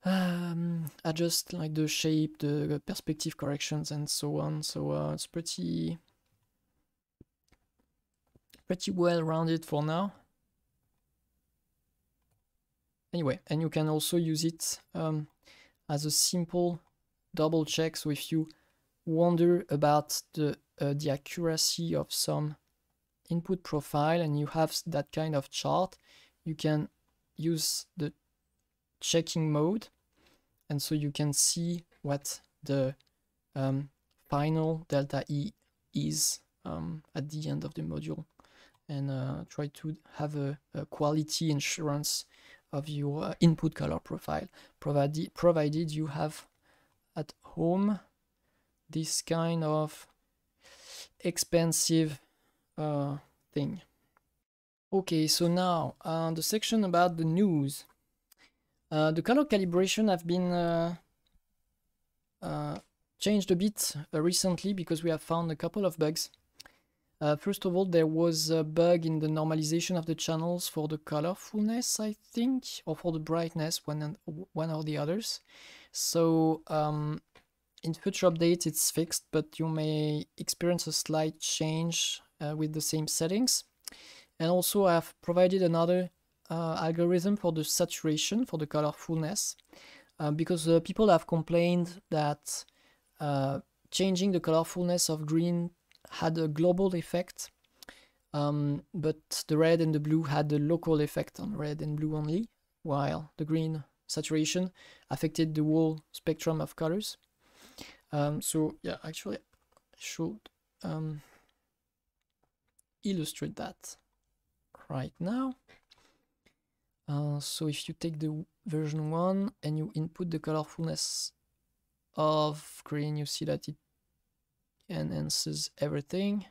um, adjust like the shape, the perspective corrections and so on. So uh, it's pretty pretty well rounded for now anyway, and you can also use it um, as a simple double check. So if you wonder about the, uh, the accuracy of some input profile and you have that kind of chart, you can use the checking mode. And so you can see what the um, final delta E is um, at the end of the module and uh, try to have a, a quality insurance of your input color profile, provided, provided you have at home this kind of expensive uh, thing. Okay, so now uh, the section about the news. Uh, the color calibration have been uh, uh, changed a bit uh, recently because we have found a couple of bugs uh, first of all, there was a bug in the normalization of the channels for the colorfulness, I think, or for the brightness, one, and, one or the others. So um, in future updates, it's fixed, but you may experience a slight change uh, with the same settings. And also, I've provided another uh, algorithm for the saturation, for the colorfulness, uh, because uh, people have complained that uh, changing the colorfulness of green had a global effect, um, but the red and the blue had a local effect on red and blue only, while the green saturation affected the whole spectrum of colors. Um, so yeah, actually I should um, illustrate that right now. Uh, so if you take the version 1 and you input the colorfulness of green, you see that it enhances everything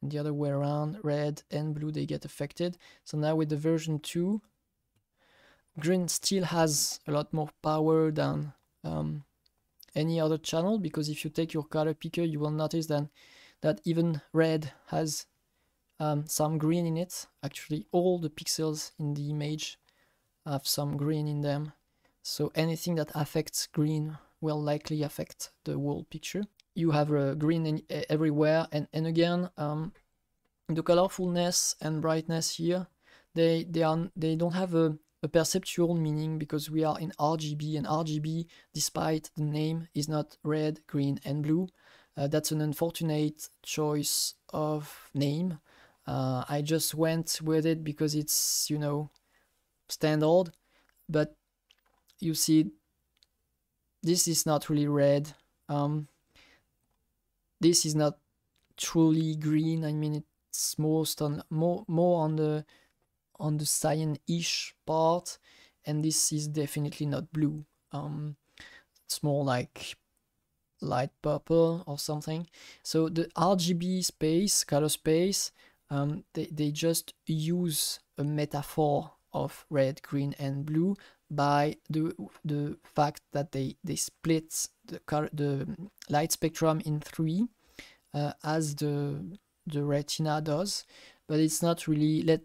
and the other way around red and blue they get affected so now with the version 2 green still has a lot more power than um, any other channel because if you take your color picker you will notice then that even red has um, some green in it actually all the pixels in the image have some green in them so anything that affects green will likely affect the whole picture you have a uh, green in, everywhere and and again um, the colorfulness and brightness here they they are they don't have a, a perceptual meaning because we are in RGB and RGB despite the name is not red green and blue uh, that's an unfortunate choice of name uh, I just went with it because it's you know standard but you see this is not really red um, this is not truly green. I mean, it's most on more more on the on the cyan-ish part, and this is definitely not blue. Um, it's more like light purple or something. So the RGB space, color space, um, they, they just use a metaphor of red, green, and blue by the the fact that they they split the car, the light spectrum in three uh, as the the retina does but it's not really let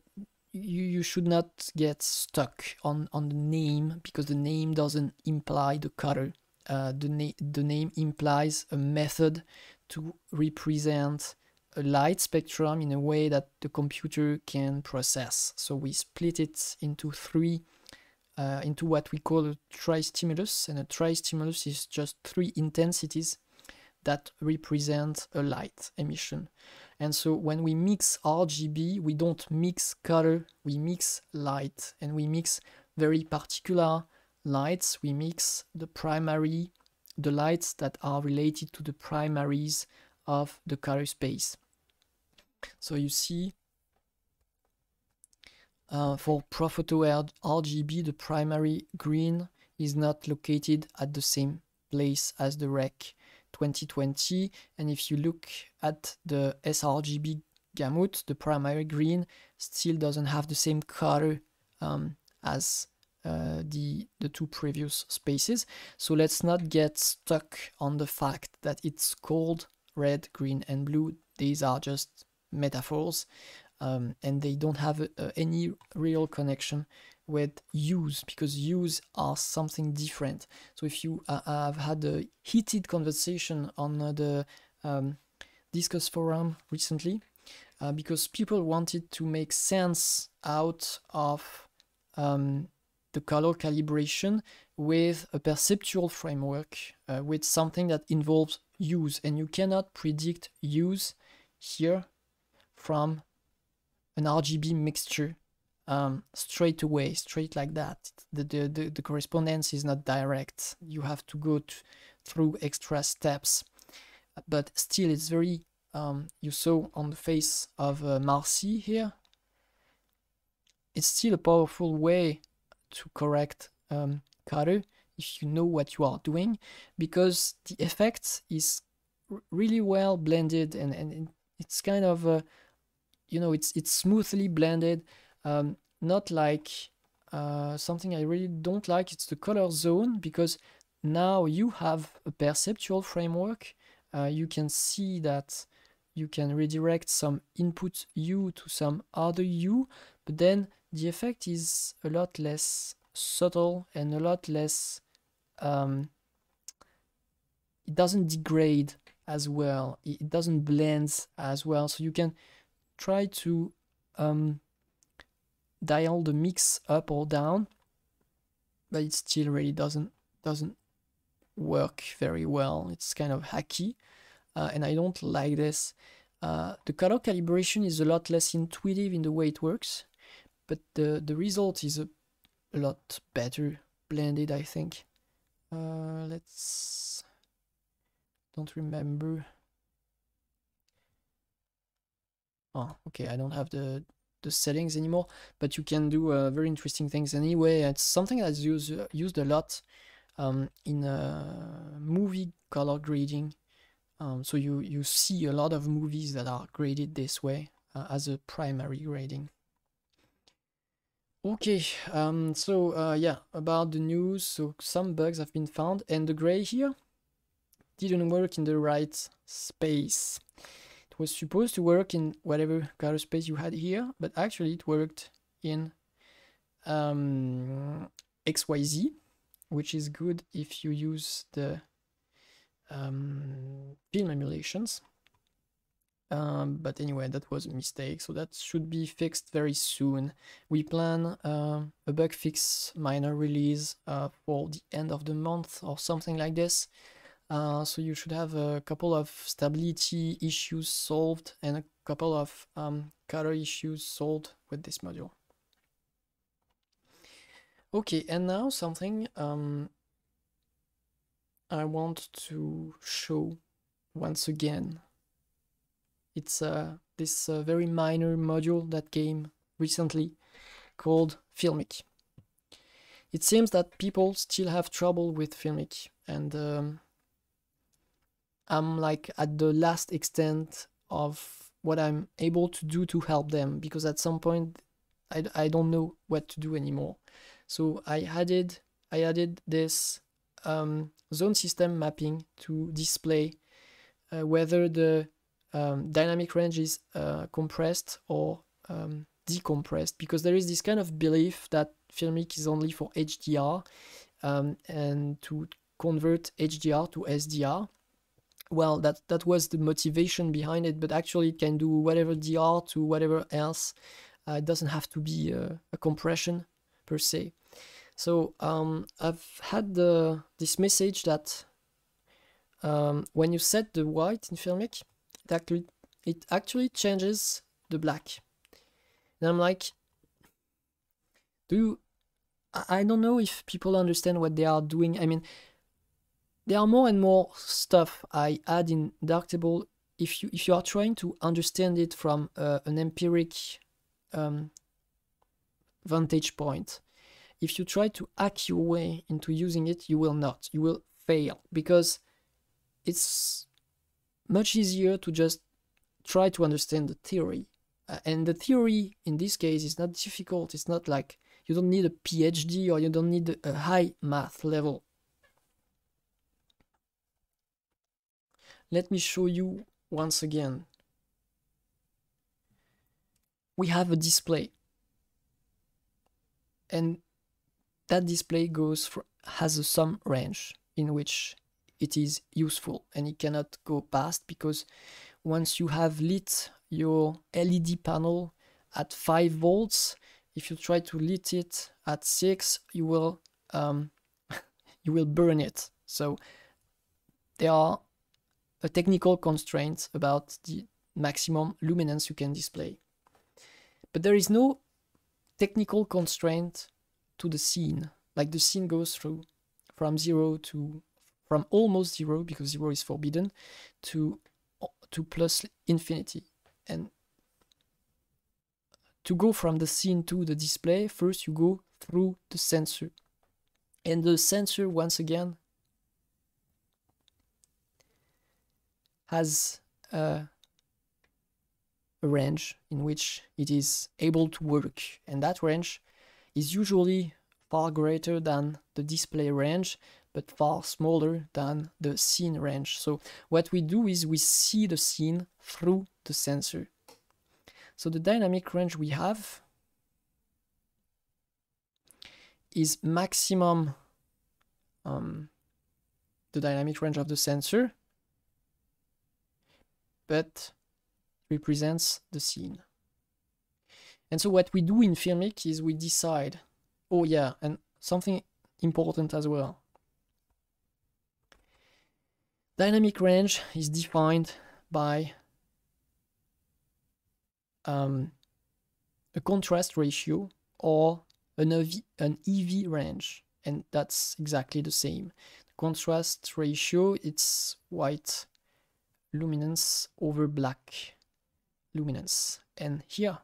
you you should not get stuck on on the name because the name doesn't imply the color uh, the, name the name implies a method to represent a light spectrum in a way that the computer can process. So we split it into three uh, into what we call a tri-stimulus, and a tri-stimulus is just three intensities that represent a light emission. And so when we mix RGB, we don't mix color, we mix light, and we mix very particular lights, we mix the primary, the lights that are related to the primaries of the color space. So you see uh, for Profoto RGB, the primary green is not located at the same place as the REC 2020. And if you look at the sRGB gamut, the primary green still doesn't have the same color um, as uh, the, the two previous spaces. So let's not get stuck on the fact that it's called red, green, and blue. These are just metaphors um, and they don't have a, uh, any real connection with use because use are something different. So if you uh, have had a heated conversation on uh, the um, Discuss forum recently uh, because people wanted to make sense out of um, the color calibration with a perceptual framework, uh, with something that involves use. And you cannot predict use here from an RGB mixture um, straight away, straight like that. The, the, the, the, correspondence is not direct. You have to go to, through extra steps. But still, it's very, um, you saw on the face of uh, Marcy here, it's still a powerful way to correct um, color if you know what you are doing, because the effect is really well blended and, and it's kind of you know it's it's smoothly blended um, not like uh, something I really don't like it's the color zone because now you have a perceptual framework uh, you can see that you can redirect some input U to some other U but then the effect is a lot less subtle and a lot less um, it doesn't degrade as well it doesn't blend as well so you can try to um, dial the mix up or down, but it still really doesn't doesn't work very well. It's kind of hacky, uh, and I don't like this. Uh, the color calibration is a lot less intuitive in the way it works, but the, the result is a, a lot better blended, I think. Uh, let's... don't remember oh okay i don't have the the settings anymore but you can do uh, very interesting things anyway it's something that's used uh, used a lot um, in uh, movie color grading um, so you you see a lot of movies that are graded this way uh, as a primary grading okay um, so uh, yeah about the news so some bugs have been found and the gray here didn't work in the right space was supposed to work in whatever color space you had here, but actually it worked in um, XYZ, which is good if you use the um, film emulations. Um, but anyway, that was a mistake, so that should be fixed very soon. We plan uh, a bug fix minor release uh, for the end of the month or something like this. Uh, so you should have a couple of stability issues solved and a couple of um, color issues solved with this module. Okay, and now something um, I want to show once again. It's uh, this uh, very minor module that came recently called Filmic. It seems that people still have trouble with Filmic and um, I'm like at the last extent of what I'm able to do to help them because at some point I, I don't know what to do anymore. So I added I added this um, zone system mapping to display uh, whether the um, dynamic range is uh, compressed or um, decompressed because there is this kind of belief that filmic is only for HDR um, and to convert HDR to SDR well, that, that was the motivation behind it, but actually it can do whatever DR to whatever else. Uh, it doesn't have to be a, uh, a compression per se. So um, I've had the, this message that um, when you set the white in Filmic, it actually, it actually changes the black. And I'm like, do you, I don't know if people understand what they are doing. I mean, there are more and more stuff I add in Darktable if you if you are trying to understand it from uh, an empiric um, vantage point. If you try to hack your way into using it, you will not. You will fail because it's much easier to just try to understand the theory. Uh, and the theory in this case is not difficult. It's not like you don't need a PhD or you don't need a high math level Let me show you once again. We have a display. And that display goes for, has a sum range in which it is useful and it cannot go past because once you have lit your LED panel at 5 volts, if you try to lit it at 6, you will um, (laughs) you will burn it. So there are a technical constraint about the maximum luminance you can display. But there is no technical constraint to the scene. Like the scene goes through from zero to from almost zero because zero is forbidden to to plus infinity. And to go from the scene to the display, first you go through the sensor. And the sensor once again has a, a range in which it is able to work, and that range is usually far greater than the display range, but far smaller than the scene range. So what we do is we see the scene through the sensor. So the dynamic range we have is maximum um, the dynamic range of the sensor but represents the scene. And so what we do in Filmic is we decide, oh yeah, and something important as well. Dynamic range is defined by um, a contrast ratio or an EV, an EV range. And that's exactly the same. The contrast ratio, it's white luminance over black luminance and here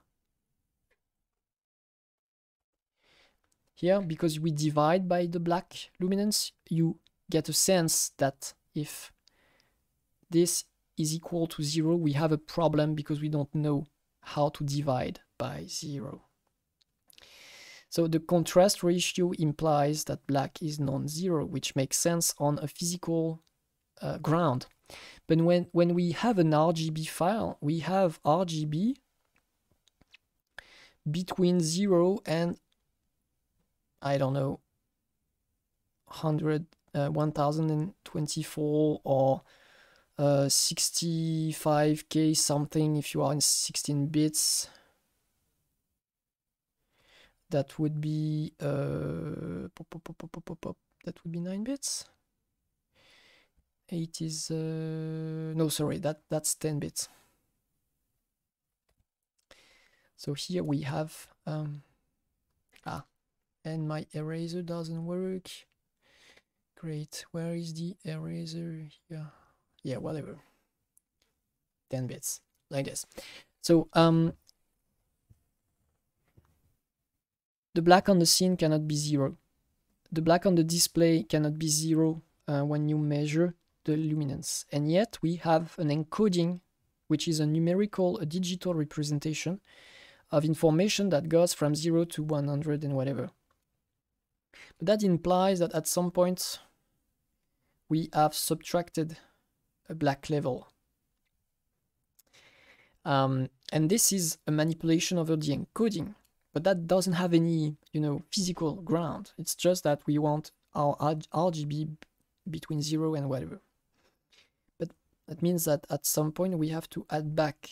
here because we divide by the black luminance you get a sense that if this is equal to zero we have a problem because we don't know how to divide by zero so the contrast ratio implies that black is non-zero, which makes sense on a physical uh, ground. But when, when we have an RGB file, we have RGB between 0 and, I don't know, 100, uh, 1024 or uh, 65k something if you are in 16 bits. That would be uh, pop, pop, pop, that would be 9 bits. 8 is, uh, no, sorry, that, that's 10 bits. So here we have, um, ah, and my eraser doesn't work. Great, where is the eraser? Yeah, yeah, whatever. 10 bits, like this. So um, the black on the scene cannot be zero. The black on the display cannot be zero uh, when you measure the luminance. And yet we have an encoding, which is a numerical, a digital representation of information that goes from 0 to 100 and whatever. But that implies that at some point we have subtracted a black level. Um, and this is a manipulation over the encoding, but that doesn't have any, you know, physical ground. It's just that we want our RGB between zero and whatever. That means that at some point we have to add back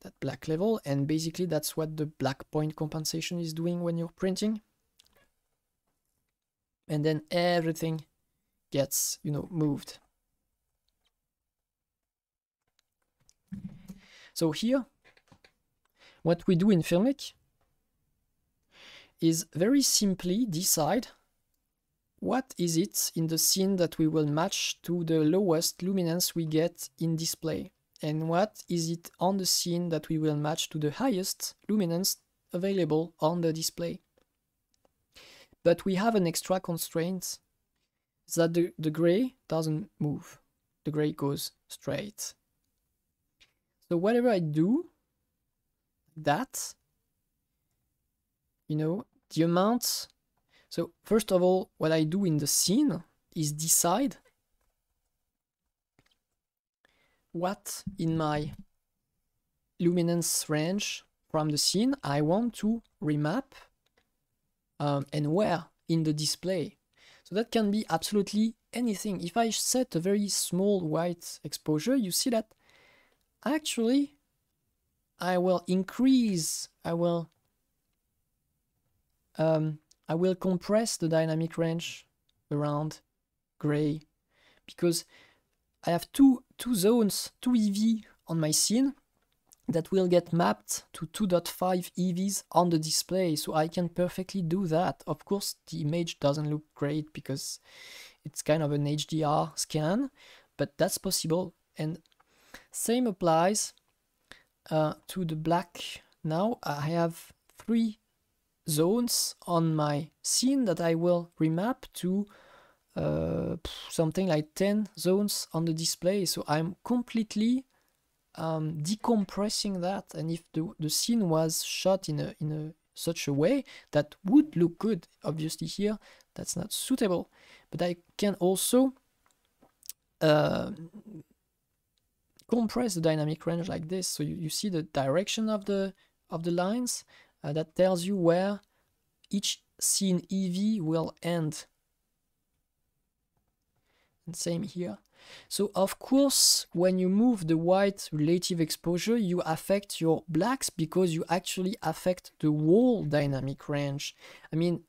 that black level and basically that's what the black point compensation is doing when you're printing. And then everything gets, you know, moved. So here, what we do in Filmic is very simply decide what is it in the scene that we will match to the lowest luminance we get in display? And what is it on the scene that we will match to the highest luminance available on the display? But we have an extra constraint that the, the gray doesn't move. The gray goes straight. So whatever I do, that, you know, the amount so first of all, what I do in the scene is decide what in my luminance range from the scene I want to remap um, and where in the display. So that can be absolutely anything. If I set a very small white exposure, you see that actually I will increase, I will um, I will compress the dynamic range around gray because I have two, two zones, two EV on my scene that will get mapped to 2.5 EVs on the display. So I can perfectly do that. Of course, the image doesn't look great because it's kind of an HDR scan, but that's possible. And same applies uh, to the black. Now I have three zones on my scene that I will remap to uh, something like 10 zones on the display. So I'm completely um, decompressing that. And if the, the scene was shot in a, in a such a way that would look good, obviously here, that's not suitable. But I can also uh, compress the dynamic range like this. So you, you see the direction of the of the lines uh, that tells you where each scene EV will end. And same here. So of course, when you move the white relative exposure, you affect your blacks because you actually affect the whole dynamic range. I mean,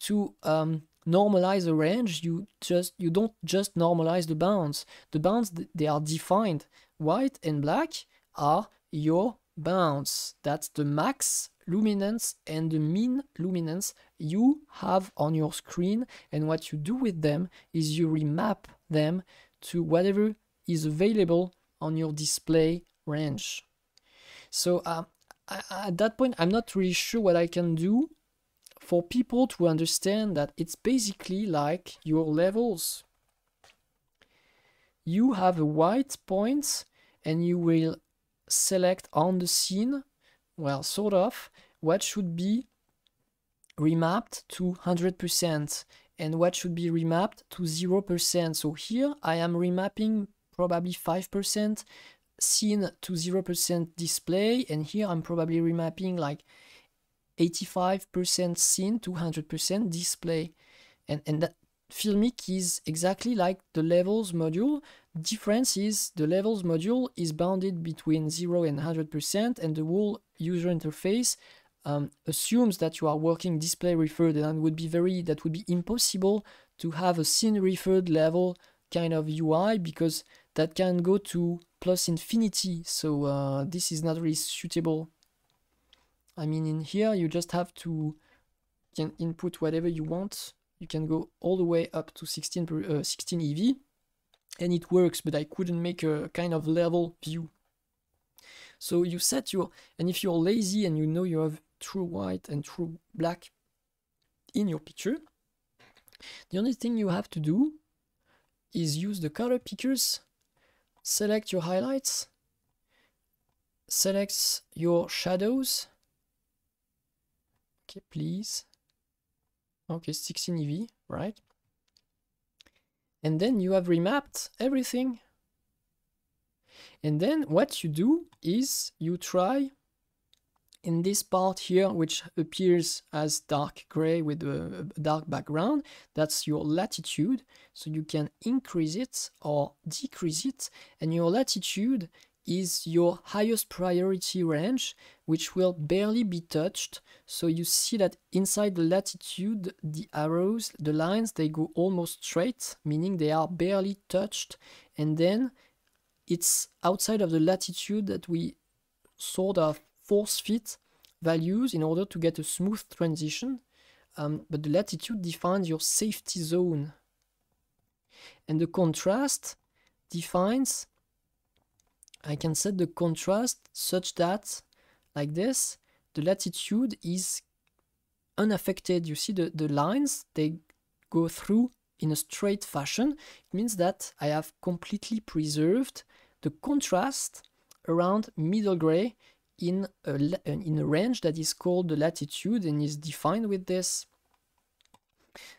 to um, normalize the range, you just you don't just normalize the bounds. The bounds they are defined. White and black are your bounds. That's the max luminance and the mean luminance you have on your screen. And what you do with them is you remap them to whatever is available on your display range. So uh, at that point, I'm not really sure what I can do for people to understand that it's basically like your levels. You have a white point and you will select on the scene well, sort of. What should be remapped to 100% and what should be remapped to 0%. So here I am remapping probably 5% scene to 0% display and here I'm probably remapping like 85% scene to 100% display. And, and that, Filmic is exactly like the levels module. Difference is the levels module is bounded between 0 and 100% and the whole user interface um, assumes that you are working display referred and would be very that would be impossible to have a scene referred level kind of UI because that can go to plus infinity so uh, this is not really suitable I mean in here you just have to can input whatever you want you can go all the way up to 16, per, uh, 16 EV and it works, but I couldn't make a kind of level view. So you set your, and if you're lazy and you know you have true white and true black in your picture, the only thing you have to do is use the color pickers, select your highlights, select your shadows, okay, please, Okay, 16 EV, right? And then you have remapped everything. And then what you do is you try in this part here, which appears as dark gray with a dark background, that's your latitude. So you can increase it or decrease it. And your latitude is your highest priority range, which will barely be touched. So you see that inside the latitude, the arrows, the lines, they go almost straight, meaning they are barely touched. And then it's outside of the latitude that we sort of force fit values in order to get a smooth transition. Um, but the latitude defines your safety zone. And the contrast defines I can set the contrast such that, like this, the latitude is unaffected. You see the, the lines, they go through in a straight fashion. It means that I have completely preserved the contrast around middle gray in a, in a range that is called the latitude and is defined with this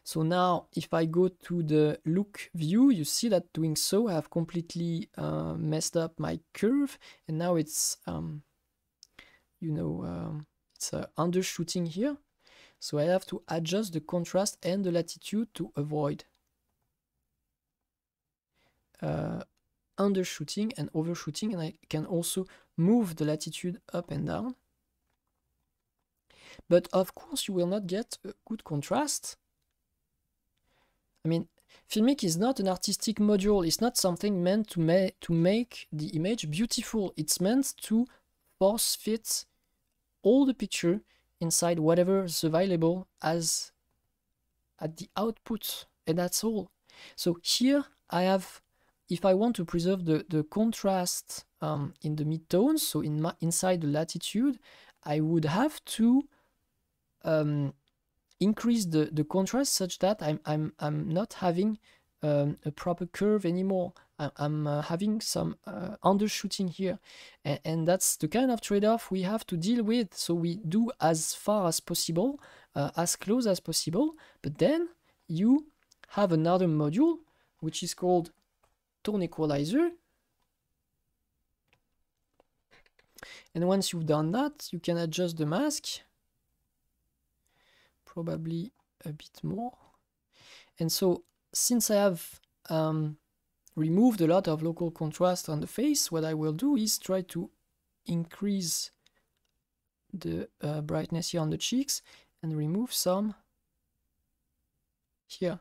so now if I go to the look view, you see that doing so I have completely uh, messed up my curve and now it's, um, you know, um, it's uh, undershooting here. So I have to adjust the contrast and the latitude to avoid uh, undershooting and overshooting and I can also move the latitude up and down. But of course you will not get a good contrast I mean, filmic is not an artistic module. It's not something meant to, ma to make the image beautiful. It's meant to force fit all the picture inside whatever is available as at the output and that's all so here i have if i want to preserve the the contrast um, in the midtones so in my, inside the latitude i would have to um, increase the, the contrast such that I'm, I'm, I'm not having um, a proper curve anymore. I, am uh, having some uh, undershooting here. And, and, that's the kind of trade-off we have to deal with. So we do as far as possible, uh, as close as possible. But then you have another module, which is called tone equalizer. And once you've done that, you can adjust the mask probably a bit more. And so since I have um, removed a lot of local contrast on the face, what I will do is try to increase the uh, brightness here on the cheeks and remove some here.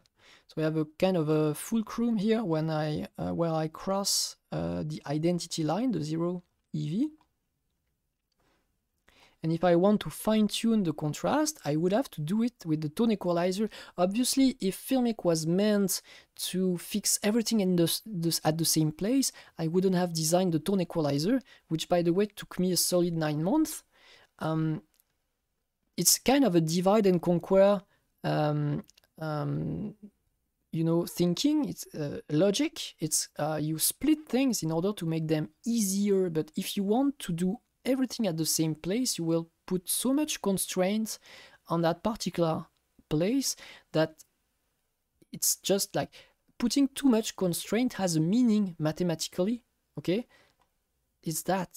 So we have a kind of a full chrome here when I uh, where I cross uh, the identity line, the zero EV. And if I want to fine tune the contrast, I would have to do it with the tone equalizer. Obviously, if Filmic was meant to fix everything in the, the, at the same place, I wouldn't have designed the tone equalizer, which by the way took me a solid nine months. Um, it's kind of a divide and conquer, um, um, you know, thinking. It's uh, logic. It's uh, you split things in order to make them easier. But if you want to do everything at the same place, you will put so much constraints on that particular place that it's just like putting too much constraint has a meaning mathematically okay it's that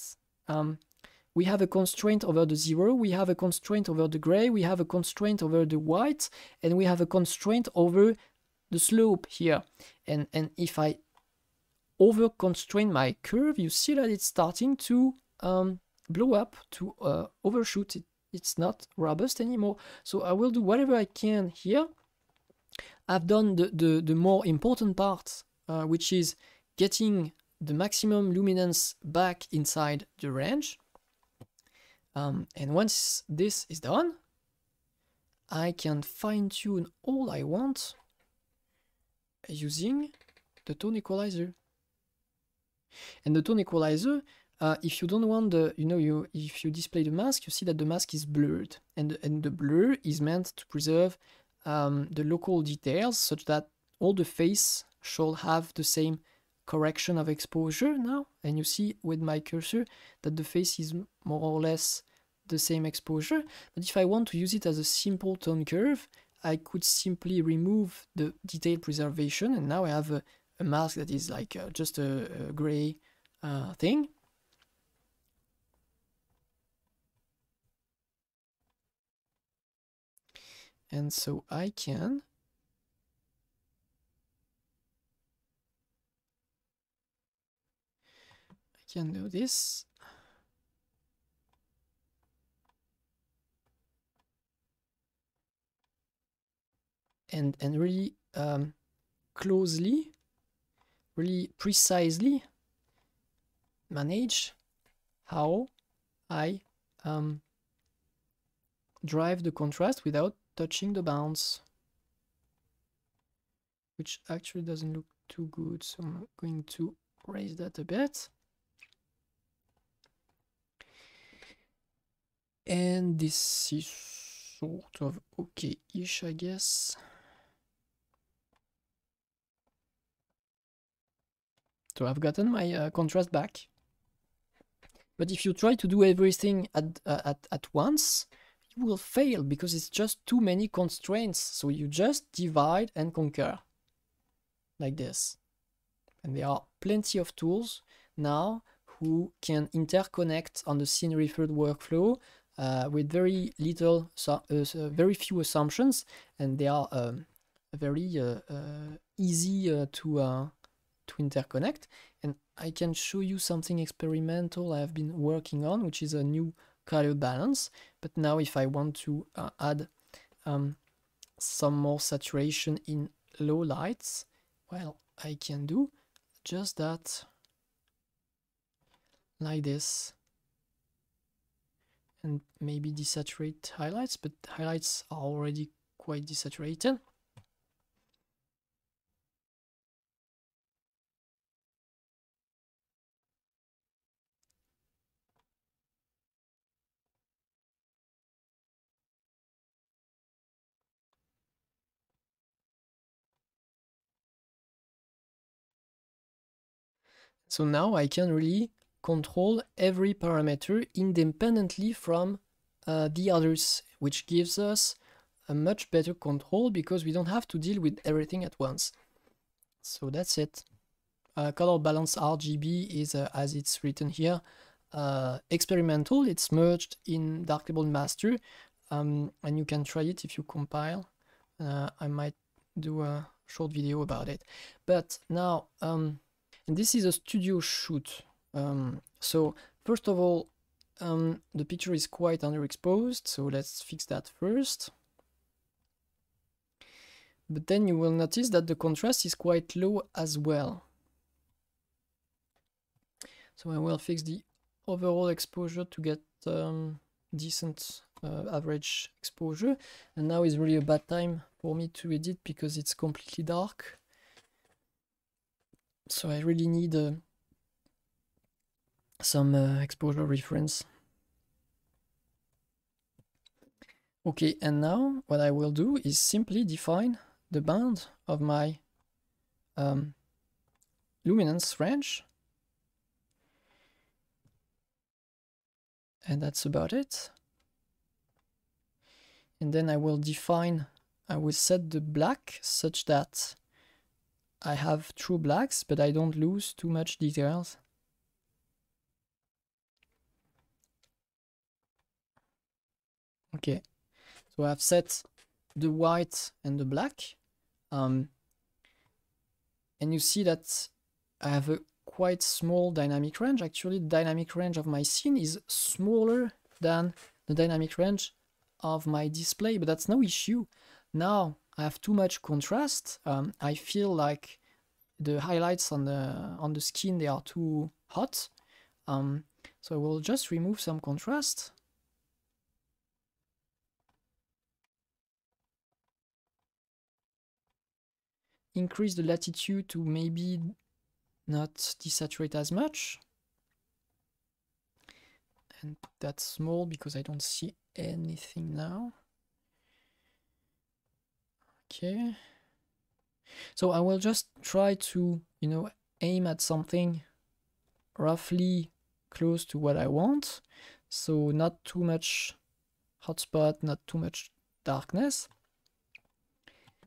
um, we have a constraint over the zero we have a constraint over the gray we have a constraint over the white and we have a constraint over the slope here and and if i over constrain my curve you see that it's starting to um, blow up to uh, overshoot it. It's not robust anymore. So I will do whatever I can here. I've done the, the, the more important part, uh, which is getting the maximum luminance back inside the range. Um, and once this is done, I can fine tune all I want using the tone equalizer. And the tone equalizer uh, if you don't want the, you know, you if you display the mask, you see that the mask is blurred, and and the blur is meant to preserve um, the local details such that all the face shall have the same correction of exposure now. And you see with my cursor that the face is more or less the same exposure. But if I want to use it as a simple tone curve, I could simply remove the detail preservation, and now I have a, a mask that is like uh, just a, a gray uh, thing. And so I can I can do this. And, and really um, closely, really precisely manage how I um, drive the contrast without touching the bounds, which actually doesn't look too good. So I'm going to raise that a bit. And this is sort of okay-ish, I guess. So I've gotten my uh, contrast back. But if you try to do everything at, uh, at, at once, will fail because it's just too many constraints. So you just divide and conquer like this. And there are plenty of tools now who can interconnect on the scenery referred workflow uh, with very little, so, uh, uh, very few assumptions, and they are um, very uh, uh easy uh, to to interconnect. And I can show you something experimental I have been working on, which is a new color balance. But now if I want to uh, add um, some more saturation in low lights, well, I can do just that like this and maybe desaturate highlights, but highlights are already quite desaturated. So now I can really control every parameter independently from uh, the others, which gives us a much better control because we don't have to deal with everything at once. So that's it. Uh, color balance RGB is, uh, as it's written here, uh, experimental. It's merged in Darkable Master, um, and you can try it if you compile. Uh, I might do a short video about it. But now, um, and this is a studio shoot. Um, so first of all, um, the picture is quite underexposed, so let's fix that first. But then you will notice that the contrast is quite low as well. So I will fix the overall exposure to get um, decent uh, average exposure. And now is really a bad time for me to edit because it's completely dark so I really need uh, some uh, exposure reference. Okay, and now what I will do is simply define the bound of my um, luminance range. And that's about it. And then I will define, I will set the black such that I have true blacks, but I don't lose too much details. Okay, so I've set the white and the black. Um, and you see that I have a quite small dynamic range. Actually, the dynamic range of my scene is smaller than the dynamic range of my display, but that's no issue. Now have too much contrast, um, I feel like the highlights on the on the skin they are too hot. Um, so I will just remove some contrast. Increase the latitude to maybe not desaturate as much. And that's small because I don't see anything now. Okay. So I will just try to, you know, aim at something roughly close to what I want. So not too much hotspot, not too much darkness.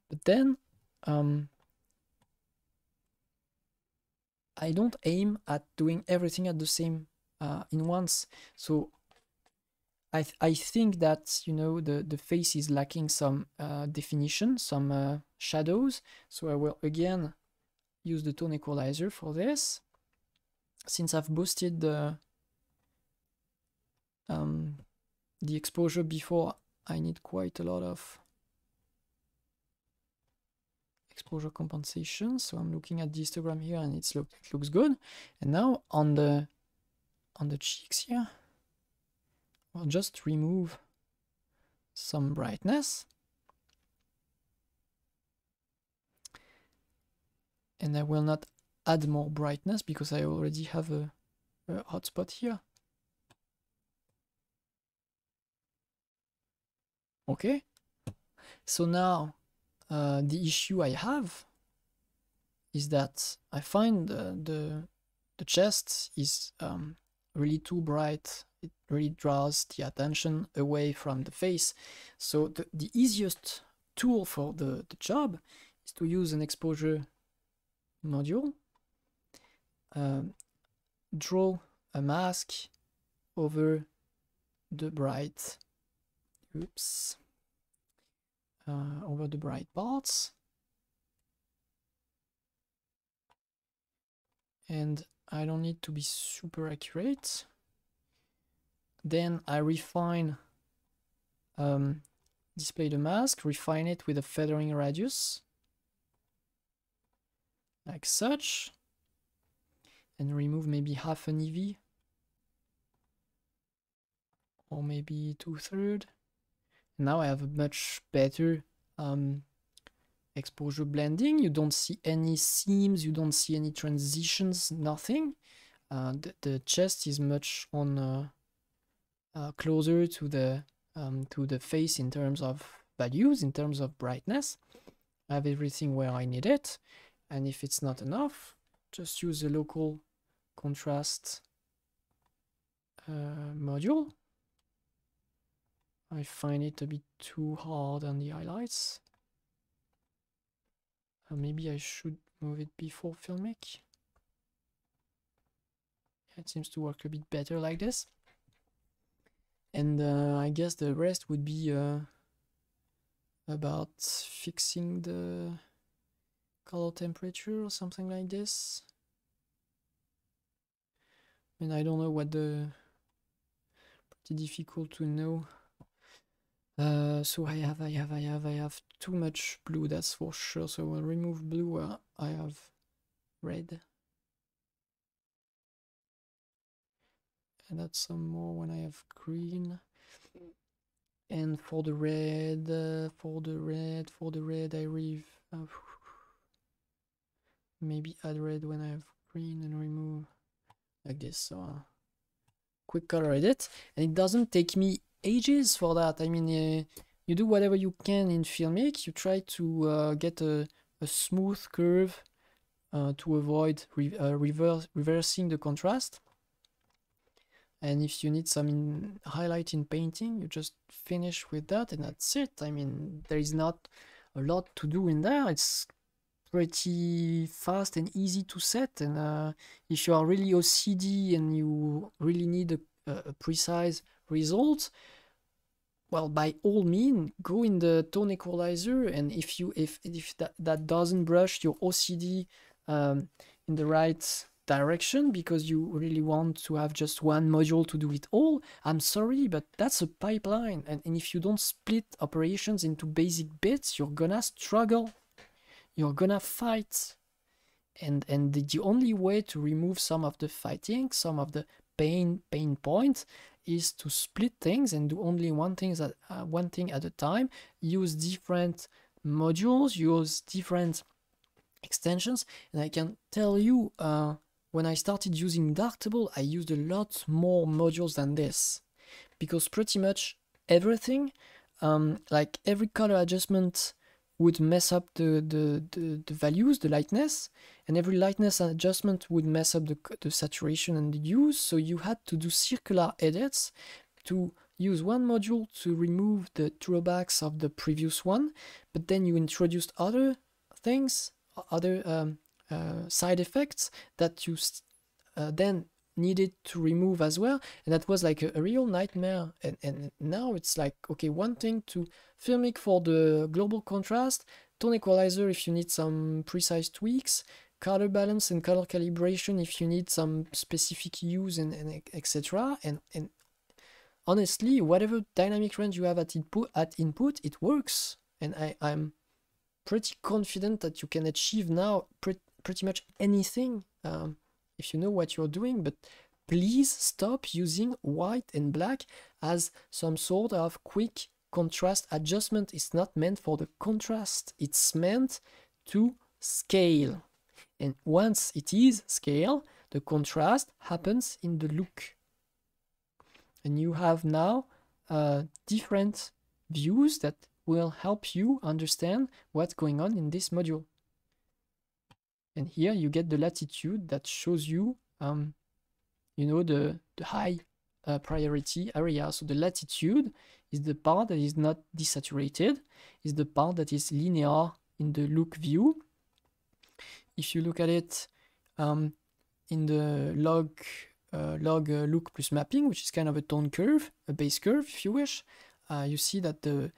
But then um, I don't aim at doing everything at the same uh, in once. So I th I think that you know the the face is lacking some uh, definition, some uh, shadows. So I will again use the tone equalizer for this. Since I've boosted the um, the exposure before, I need quite a lot of exposure compensation. So I'm looking at the histogram here, and it's look it looks good. And now on the on the cheeks here. I'll just remove some brightness. And I will not add more brightness because I already have a, a hotspot here. Okay, so now uh, the issue I have is that I find the the chest is um, really too bright it really draws the attention away from the face. So the, the easiest tool for the, the job is to use an exposure module, um, draw a mask over the bright, oops, uh, over the bright parts. And I don't need to be super accurate. Then I refine, um, display the mask, refine it with a feathering radius, like such, and remove maybe half an EV, or maybe two-thirds. Now I have a much better um, exposure blending. You don't see any seams, you don't see any transitions, nothing. Uh, the, the, chest is much on uh, uh, closer to the um, to the face in terms of values, in terms of brightness. I have everything where I need it, and if it's not enough, just use the local contrast uh, module. I find it a bit too hard on the highlights. Uh, maybe I should move it before filmic. It seems to work a bit better like this and uh, I guess the rest would be uh, about fixing the color temperature or something like this. And I don't know what the pretty difficult to know. Uh, so I have, I have, I have, I have too much blue, that's for sure. So I'll remove blue uh, I have red. add some more when I have green. Mm. And for the red, uh, for the red, for the red, I leave. Uh, maybe add red when I have green and remove like this. So uh, quick color edit, and it doesn't take me ages for that. I mean, uh, you do whatever you can in Filmic. You try to uh, get a, a, smooth curve uh, to avoid re reverse, reversing the contrast and if you need some in highlight in painting you just finish with that and that's it i mean there is not a lot to do in there it's pretty fast and easy to set and uh, if you are really ocd and you really need a, a precise result well by all means go in the tone equalizer and if you if if that, that doesn't brush your ocd um, in the right direction because you really want to have just one module to do it all, I'm sorry, but that's a pipeline. And, and if you don't split operations into basic bits, you're gonna struggle. You're gonna fight. And, and the, the only way to remove some of the fighting, some of the pain pain points, is to split things and do only one thing at uh, one thing at a time use different modules use different extensions and i can tell you uh, when I started using Darktable, I used a lot more modules than this, because pretty much everything, um, like every color adjustment would mess up the, the, the, the, values, the lightness, and every lightness adjustment would mess up the, the saturation and the use, so you had to do circular edits to use one module to remove the drawbacks of the previous one, but then you introduced other things, other um, uh, side effects that you uh, then needed to remove as well and that was like a, a, real nightmare and, and now it's like okay one thing to filmic for the global contrast tone equalizer if you need some precise tweaks color balance and color calibration if you need some specific hues and, and etc and and honestly whatever dynamic range you have at input at input it works and i i'm pretty confident that you can achieve now pretty pretty much anything um, if you know what you're doing, but please stop using white and black as some sort of quick contrast adjustment. It's not meant for the contrast, it's meant to scale. And once it is scale, the contrast happens in the look. And you have now uh, different views that will help you understand what's going on in this module. And here you get the latitude that shows you, um, you know, the, the high uh, priority area. So the latitude is the part that is not desaturated, is the part that is linear in the look view. If you look at it um, in the log uh, log uh, look plus mapping, which is kind of a tone curve, a base curve, if you wish, uh, you see that the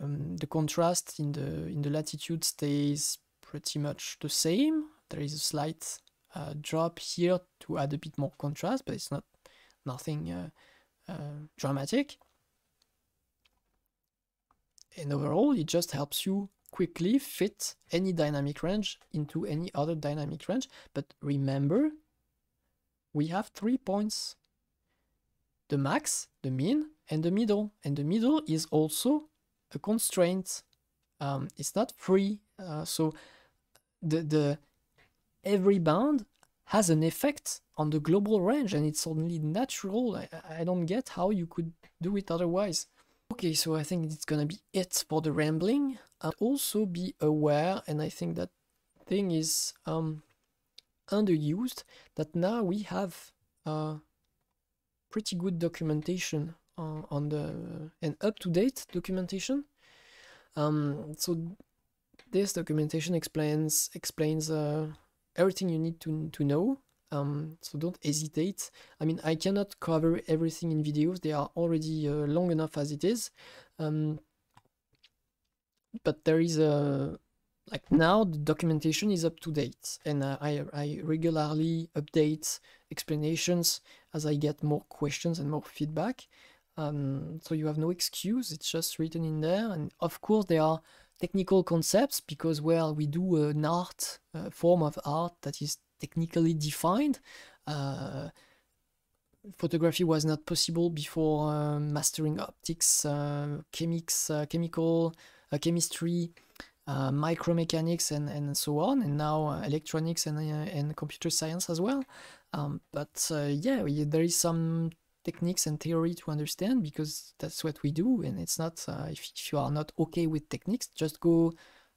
um, the contrast in the in the latitude stays pretty much the same there is a slight uh, drop here to add a bit more contrast, but it's not nothing uh, uh, dramatic. And overall, it just helps you quickly fit any dynamic range into any other dynamic range. But remember, we have three points. The max, the mean, and the middle. And the middle is also a constraint. Um, it's not free. Uh, so the, the every bound has an effect on the global range and it's only natural. I, I don't get how you could do it otherwise. Okay, so I think it's gonna be it for the rambling. Uh, also be aware, and I think that thing is um, underused, that now we have uh, pretty good documentation uh, on the and up-to-date documentation. Um, so this documentation explains explains uh, everything you need to, to know. Um, so don't hesitate. I mean, I cannot cover everything in videos. They are already uh, long enough as it is. Um, but there is a like now the documentation is up to date and uh, I, I regularly update explanations as I get more questions and more feedback. Um, so you have no excuse, it's just written in there. And of course, there are technical concepts because well we do an art uh, form of art that is technically defined uh, photography was not possible before uh, mastering optics uh, chemics uh, chemical uh, chemistry micromechanics and and so on and now electronics and and computer science as well um, but yeah there is some techniques and theory to understand because that's what we do and it's not uh, if, if, you are not okay with techniques just go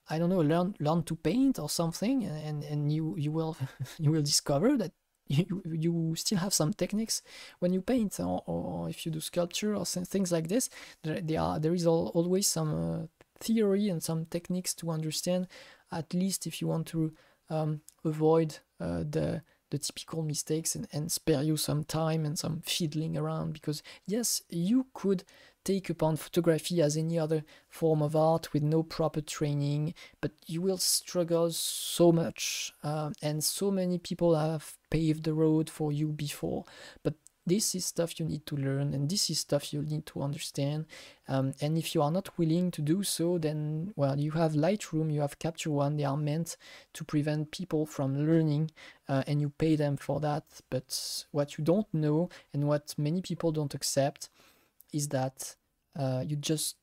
i don't know learn learn to paint or something and and you you will (laughs) you will discover that you, you still have some techniques when you paint or, or if you do sculpture or things like this there, there are there is all, always some uh, theory and some techniques to understand at least if you want to um, avoid uh, the the typical mistakes and, and spare you some time and some fiddling around because yes you could take upon photography as any other form of art with no proper training but you will struggle so much uh, and so many people have paved the road for you before but this is stuff you need to learn and this is stuff you need to understand um, and if you are not willing to do so then well you have lightroom you have capture one they are meant to prevent people from learning uh, and you pay them for that but what you don't know and what many people don't accept is that uh, you just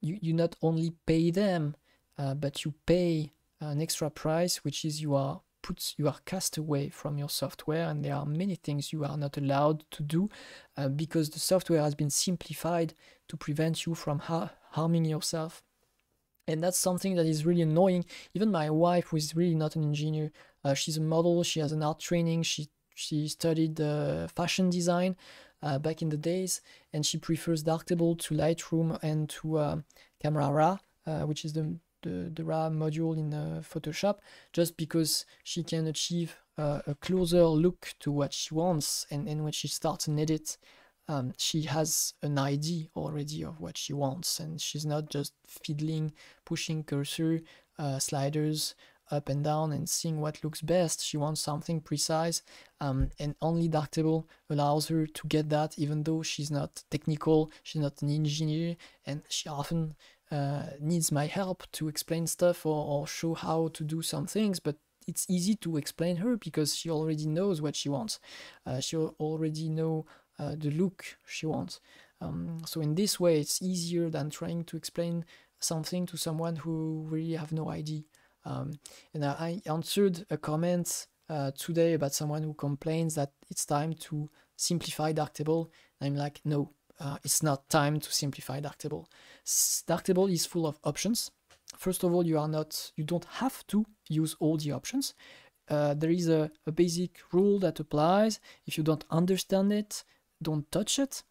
you, you not only pay them uh, but you pay an extra price which is you are puts you are cast away from your software and there are many things you are not allowed to do uh, because the software has been simplified to prevent you from ha harming yourself and that's something that is really annoying even my wife who is really not an engineer uh, she's a model she has an art training she she studied uh, fashion design uh, back in the days and she prefers darktable to lightroom and to uh, camera raw uh, which is the the, the module in uh, Photoshop just because she can achieve uh, a closer look to what she wants and, and when she starts an edit um, she has an idea already of what she wants and she's not just fiddling pushing cursor uh, sliders up and down and seeing what looks best she wants something precise um, and only darktable allows her to get that even though she's not technical she's not an engineer and she often uh, needs my help to explain stuff or, or show how to do some things, but it's easy to explain her because she already knows what she wants. Uh, she already know uh, the look she wants. Um, so in this way, it's easier than trying to explain something to someone who really have no idea. Um, and I answered a comment uh, today about someone who complains that it's time to simplify Darktable. I'm like, no, uh, it's not time to simplify Darktable. Darktable is full of options. First of all, you are not, you don't have to use all the options. Uh, there is a, a basic rule that applies. If you don't understand it, don't touch it.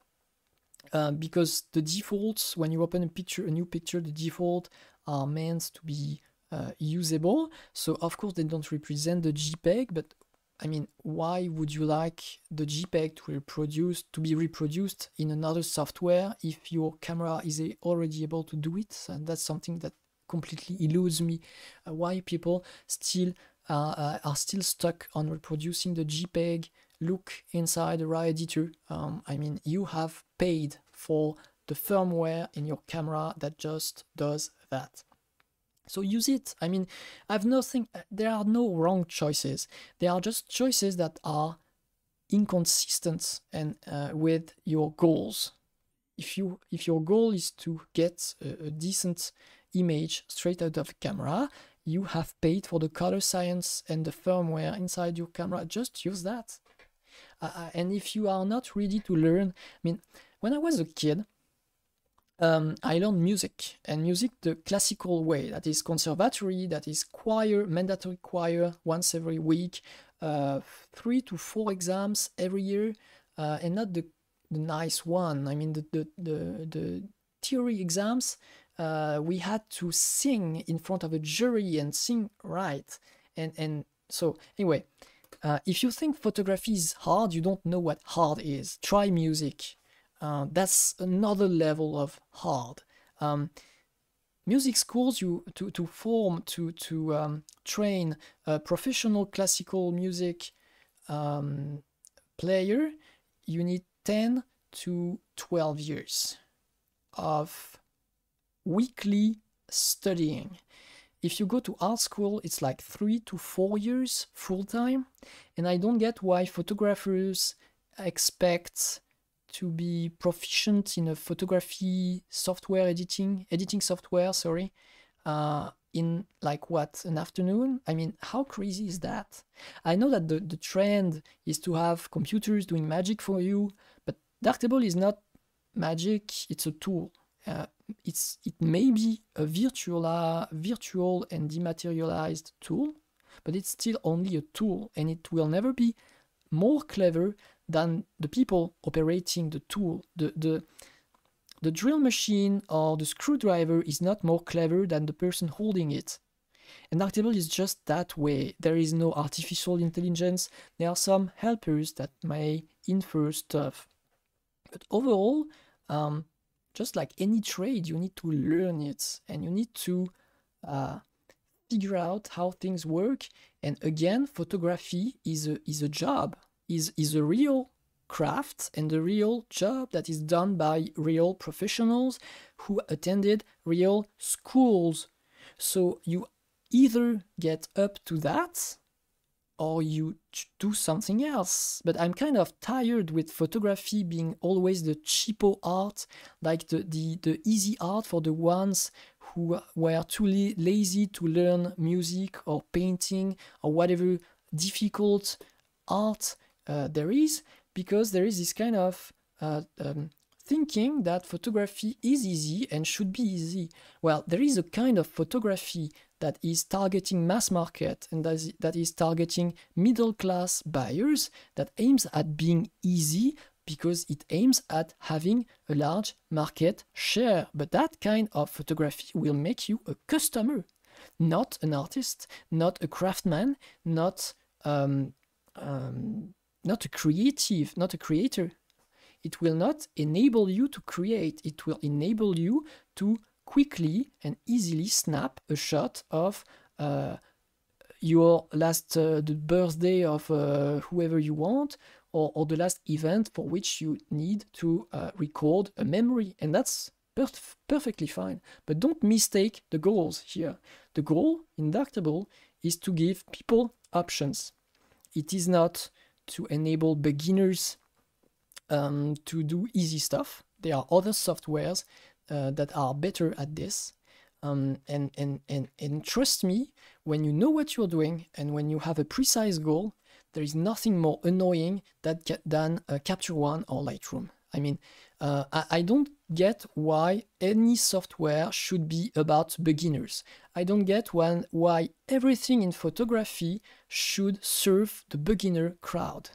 Uh, because the defaults when you open a picture a new picture the default are meant to be uh, usable so of course they don't represent the jpeg but I mean, why would you like the JPEG to reproduce to be reproduced in another software if your camera is already able to do it? And that's something that completely eludes me. Uh, why people still uh, uh are still stuck on reproducing the JPEG look inside the RAW editor? Um, I mean, you have paid for the firmware in your camera that just does that. So use it. I mean, I've nothing, uh, there are no wrong choices. There are just choices that are inconsistent and uh, with your goals. If you if your goal is to get a, a decent image straight out of the camera, you have paid for the color science and the firmware inside your camera. Just use that. Uh, uh and if you are not ready to learn, I mean, when I was a kid, um, I learned music and music the classical way that is conservatory, that is choir, mandatory choir once every week, uh, three to four exams every year, uh, and not the, the, nice one. I mean, the, the, the, the theory exams, uh, we had to sing in front of a jury and sing right. And, and so, anyway, uh, if you think photography is hard, you don't know what hard is. Try music uh, that's another level of hard. Um, music schools you to, to form to to um, train a professional classical music um, player, you need ten to twelve years of weekly studying. If you go to art school, it's like three to four years full time, and I don't get why photographers expect to be proficient in a photography software editing editing software sorry uh, in like what an afternoon i mean how crazy is that i know that the, the trend is to have computers doing magic for you but darktable is not magic it's a tool uh, it's it may be a virtual uh, virtual and dematerialized tool but it's still only a tool and it will never be more clever than the people operating the tool. The, the, the drill machine or the screwdriver is not more clever than the person holding it. And Arctable is just that way. There is no artificial intelligence. There are some helpers that may infer stuff. But overall, um, just like any trade, you need to learn it and you need to uh, figure out how things work. And again, photography is a, is a job is, is a real craft and a real job that is done by real professionals who attended real schools. So you either get up to that or you do something else. But I'm kind of tired with photography being always the cheapo art, like the, the, the easy art for the ones who were too la lazy to learn music or painting or whatever difficult art uh, there is because there is this kind of uh, um, thinking that photography is easy and should be easy. Well, there is a kind of photography that is targeting mass market and that is, that is targeting middle class buyers that aims at being easy because it aims at having a large market share. But that kind of photography will make you a customer, not an artist, not a craftsman, not um, um, not a creative, not a creator. It will not enable you to create. It will enable you to quickly and easily snap a shot of uh, your last uh, the birthday of uh, whoever you want or, or, the last event for which you need to uh, record a memory. And that's perf perfectly fine. But don't mistake the goals here. The goal in Darktable is to give people options. It is not to enable beginners um, to do easy stuff. There are other softwares uh, that are better at this. Um, and, and, and, and trust me, when you know what you're doing and when you have a precise goal, there is nothing more annoying that than uh, Capture One or Lightroom. I mean, uh, I, I, don't get why any software should be about beginners. I don't get when, why everything in photography should serve the beginner crowd.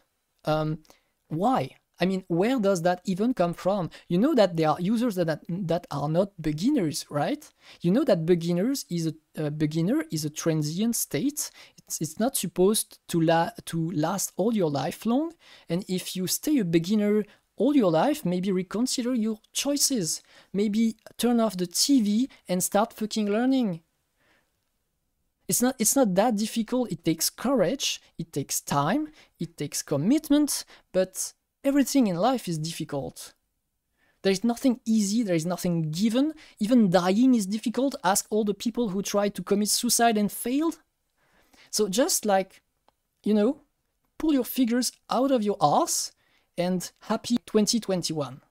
Um, why? I mean, where does that even come from? You know that there are users that, that are not beginners, right? You know that beginners is a, a uh, beginner is a transient state. It's, it's not supposed to, la to last all your life long. And if you stay a beginner all your life, maybe reconsider your choices. Maybe turn off the TV and start fucking learning. It's not, it's not that difficult. It takes courage, it takes time, it takes commitment, but everything in life is difficult. There is nothing easy, there is nothing given. Even dying is difficult. Ask all the people who tried to commit suicide and failed. So just like, you know, pull your fingers out of your ass and happy 2021.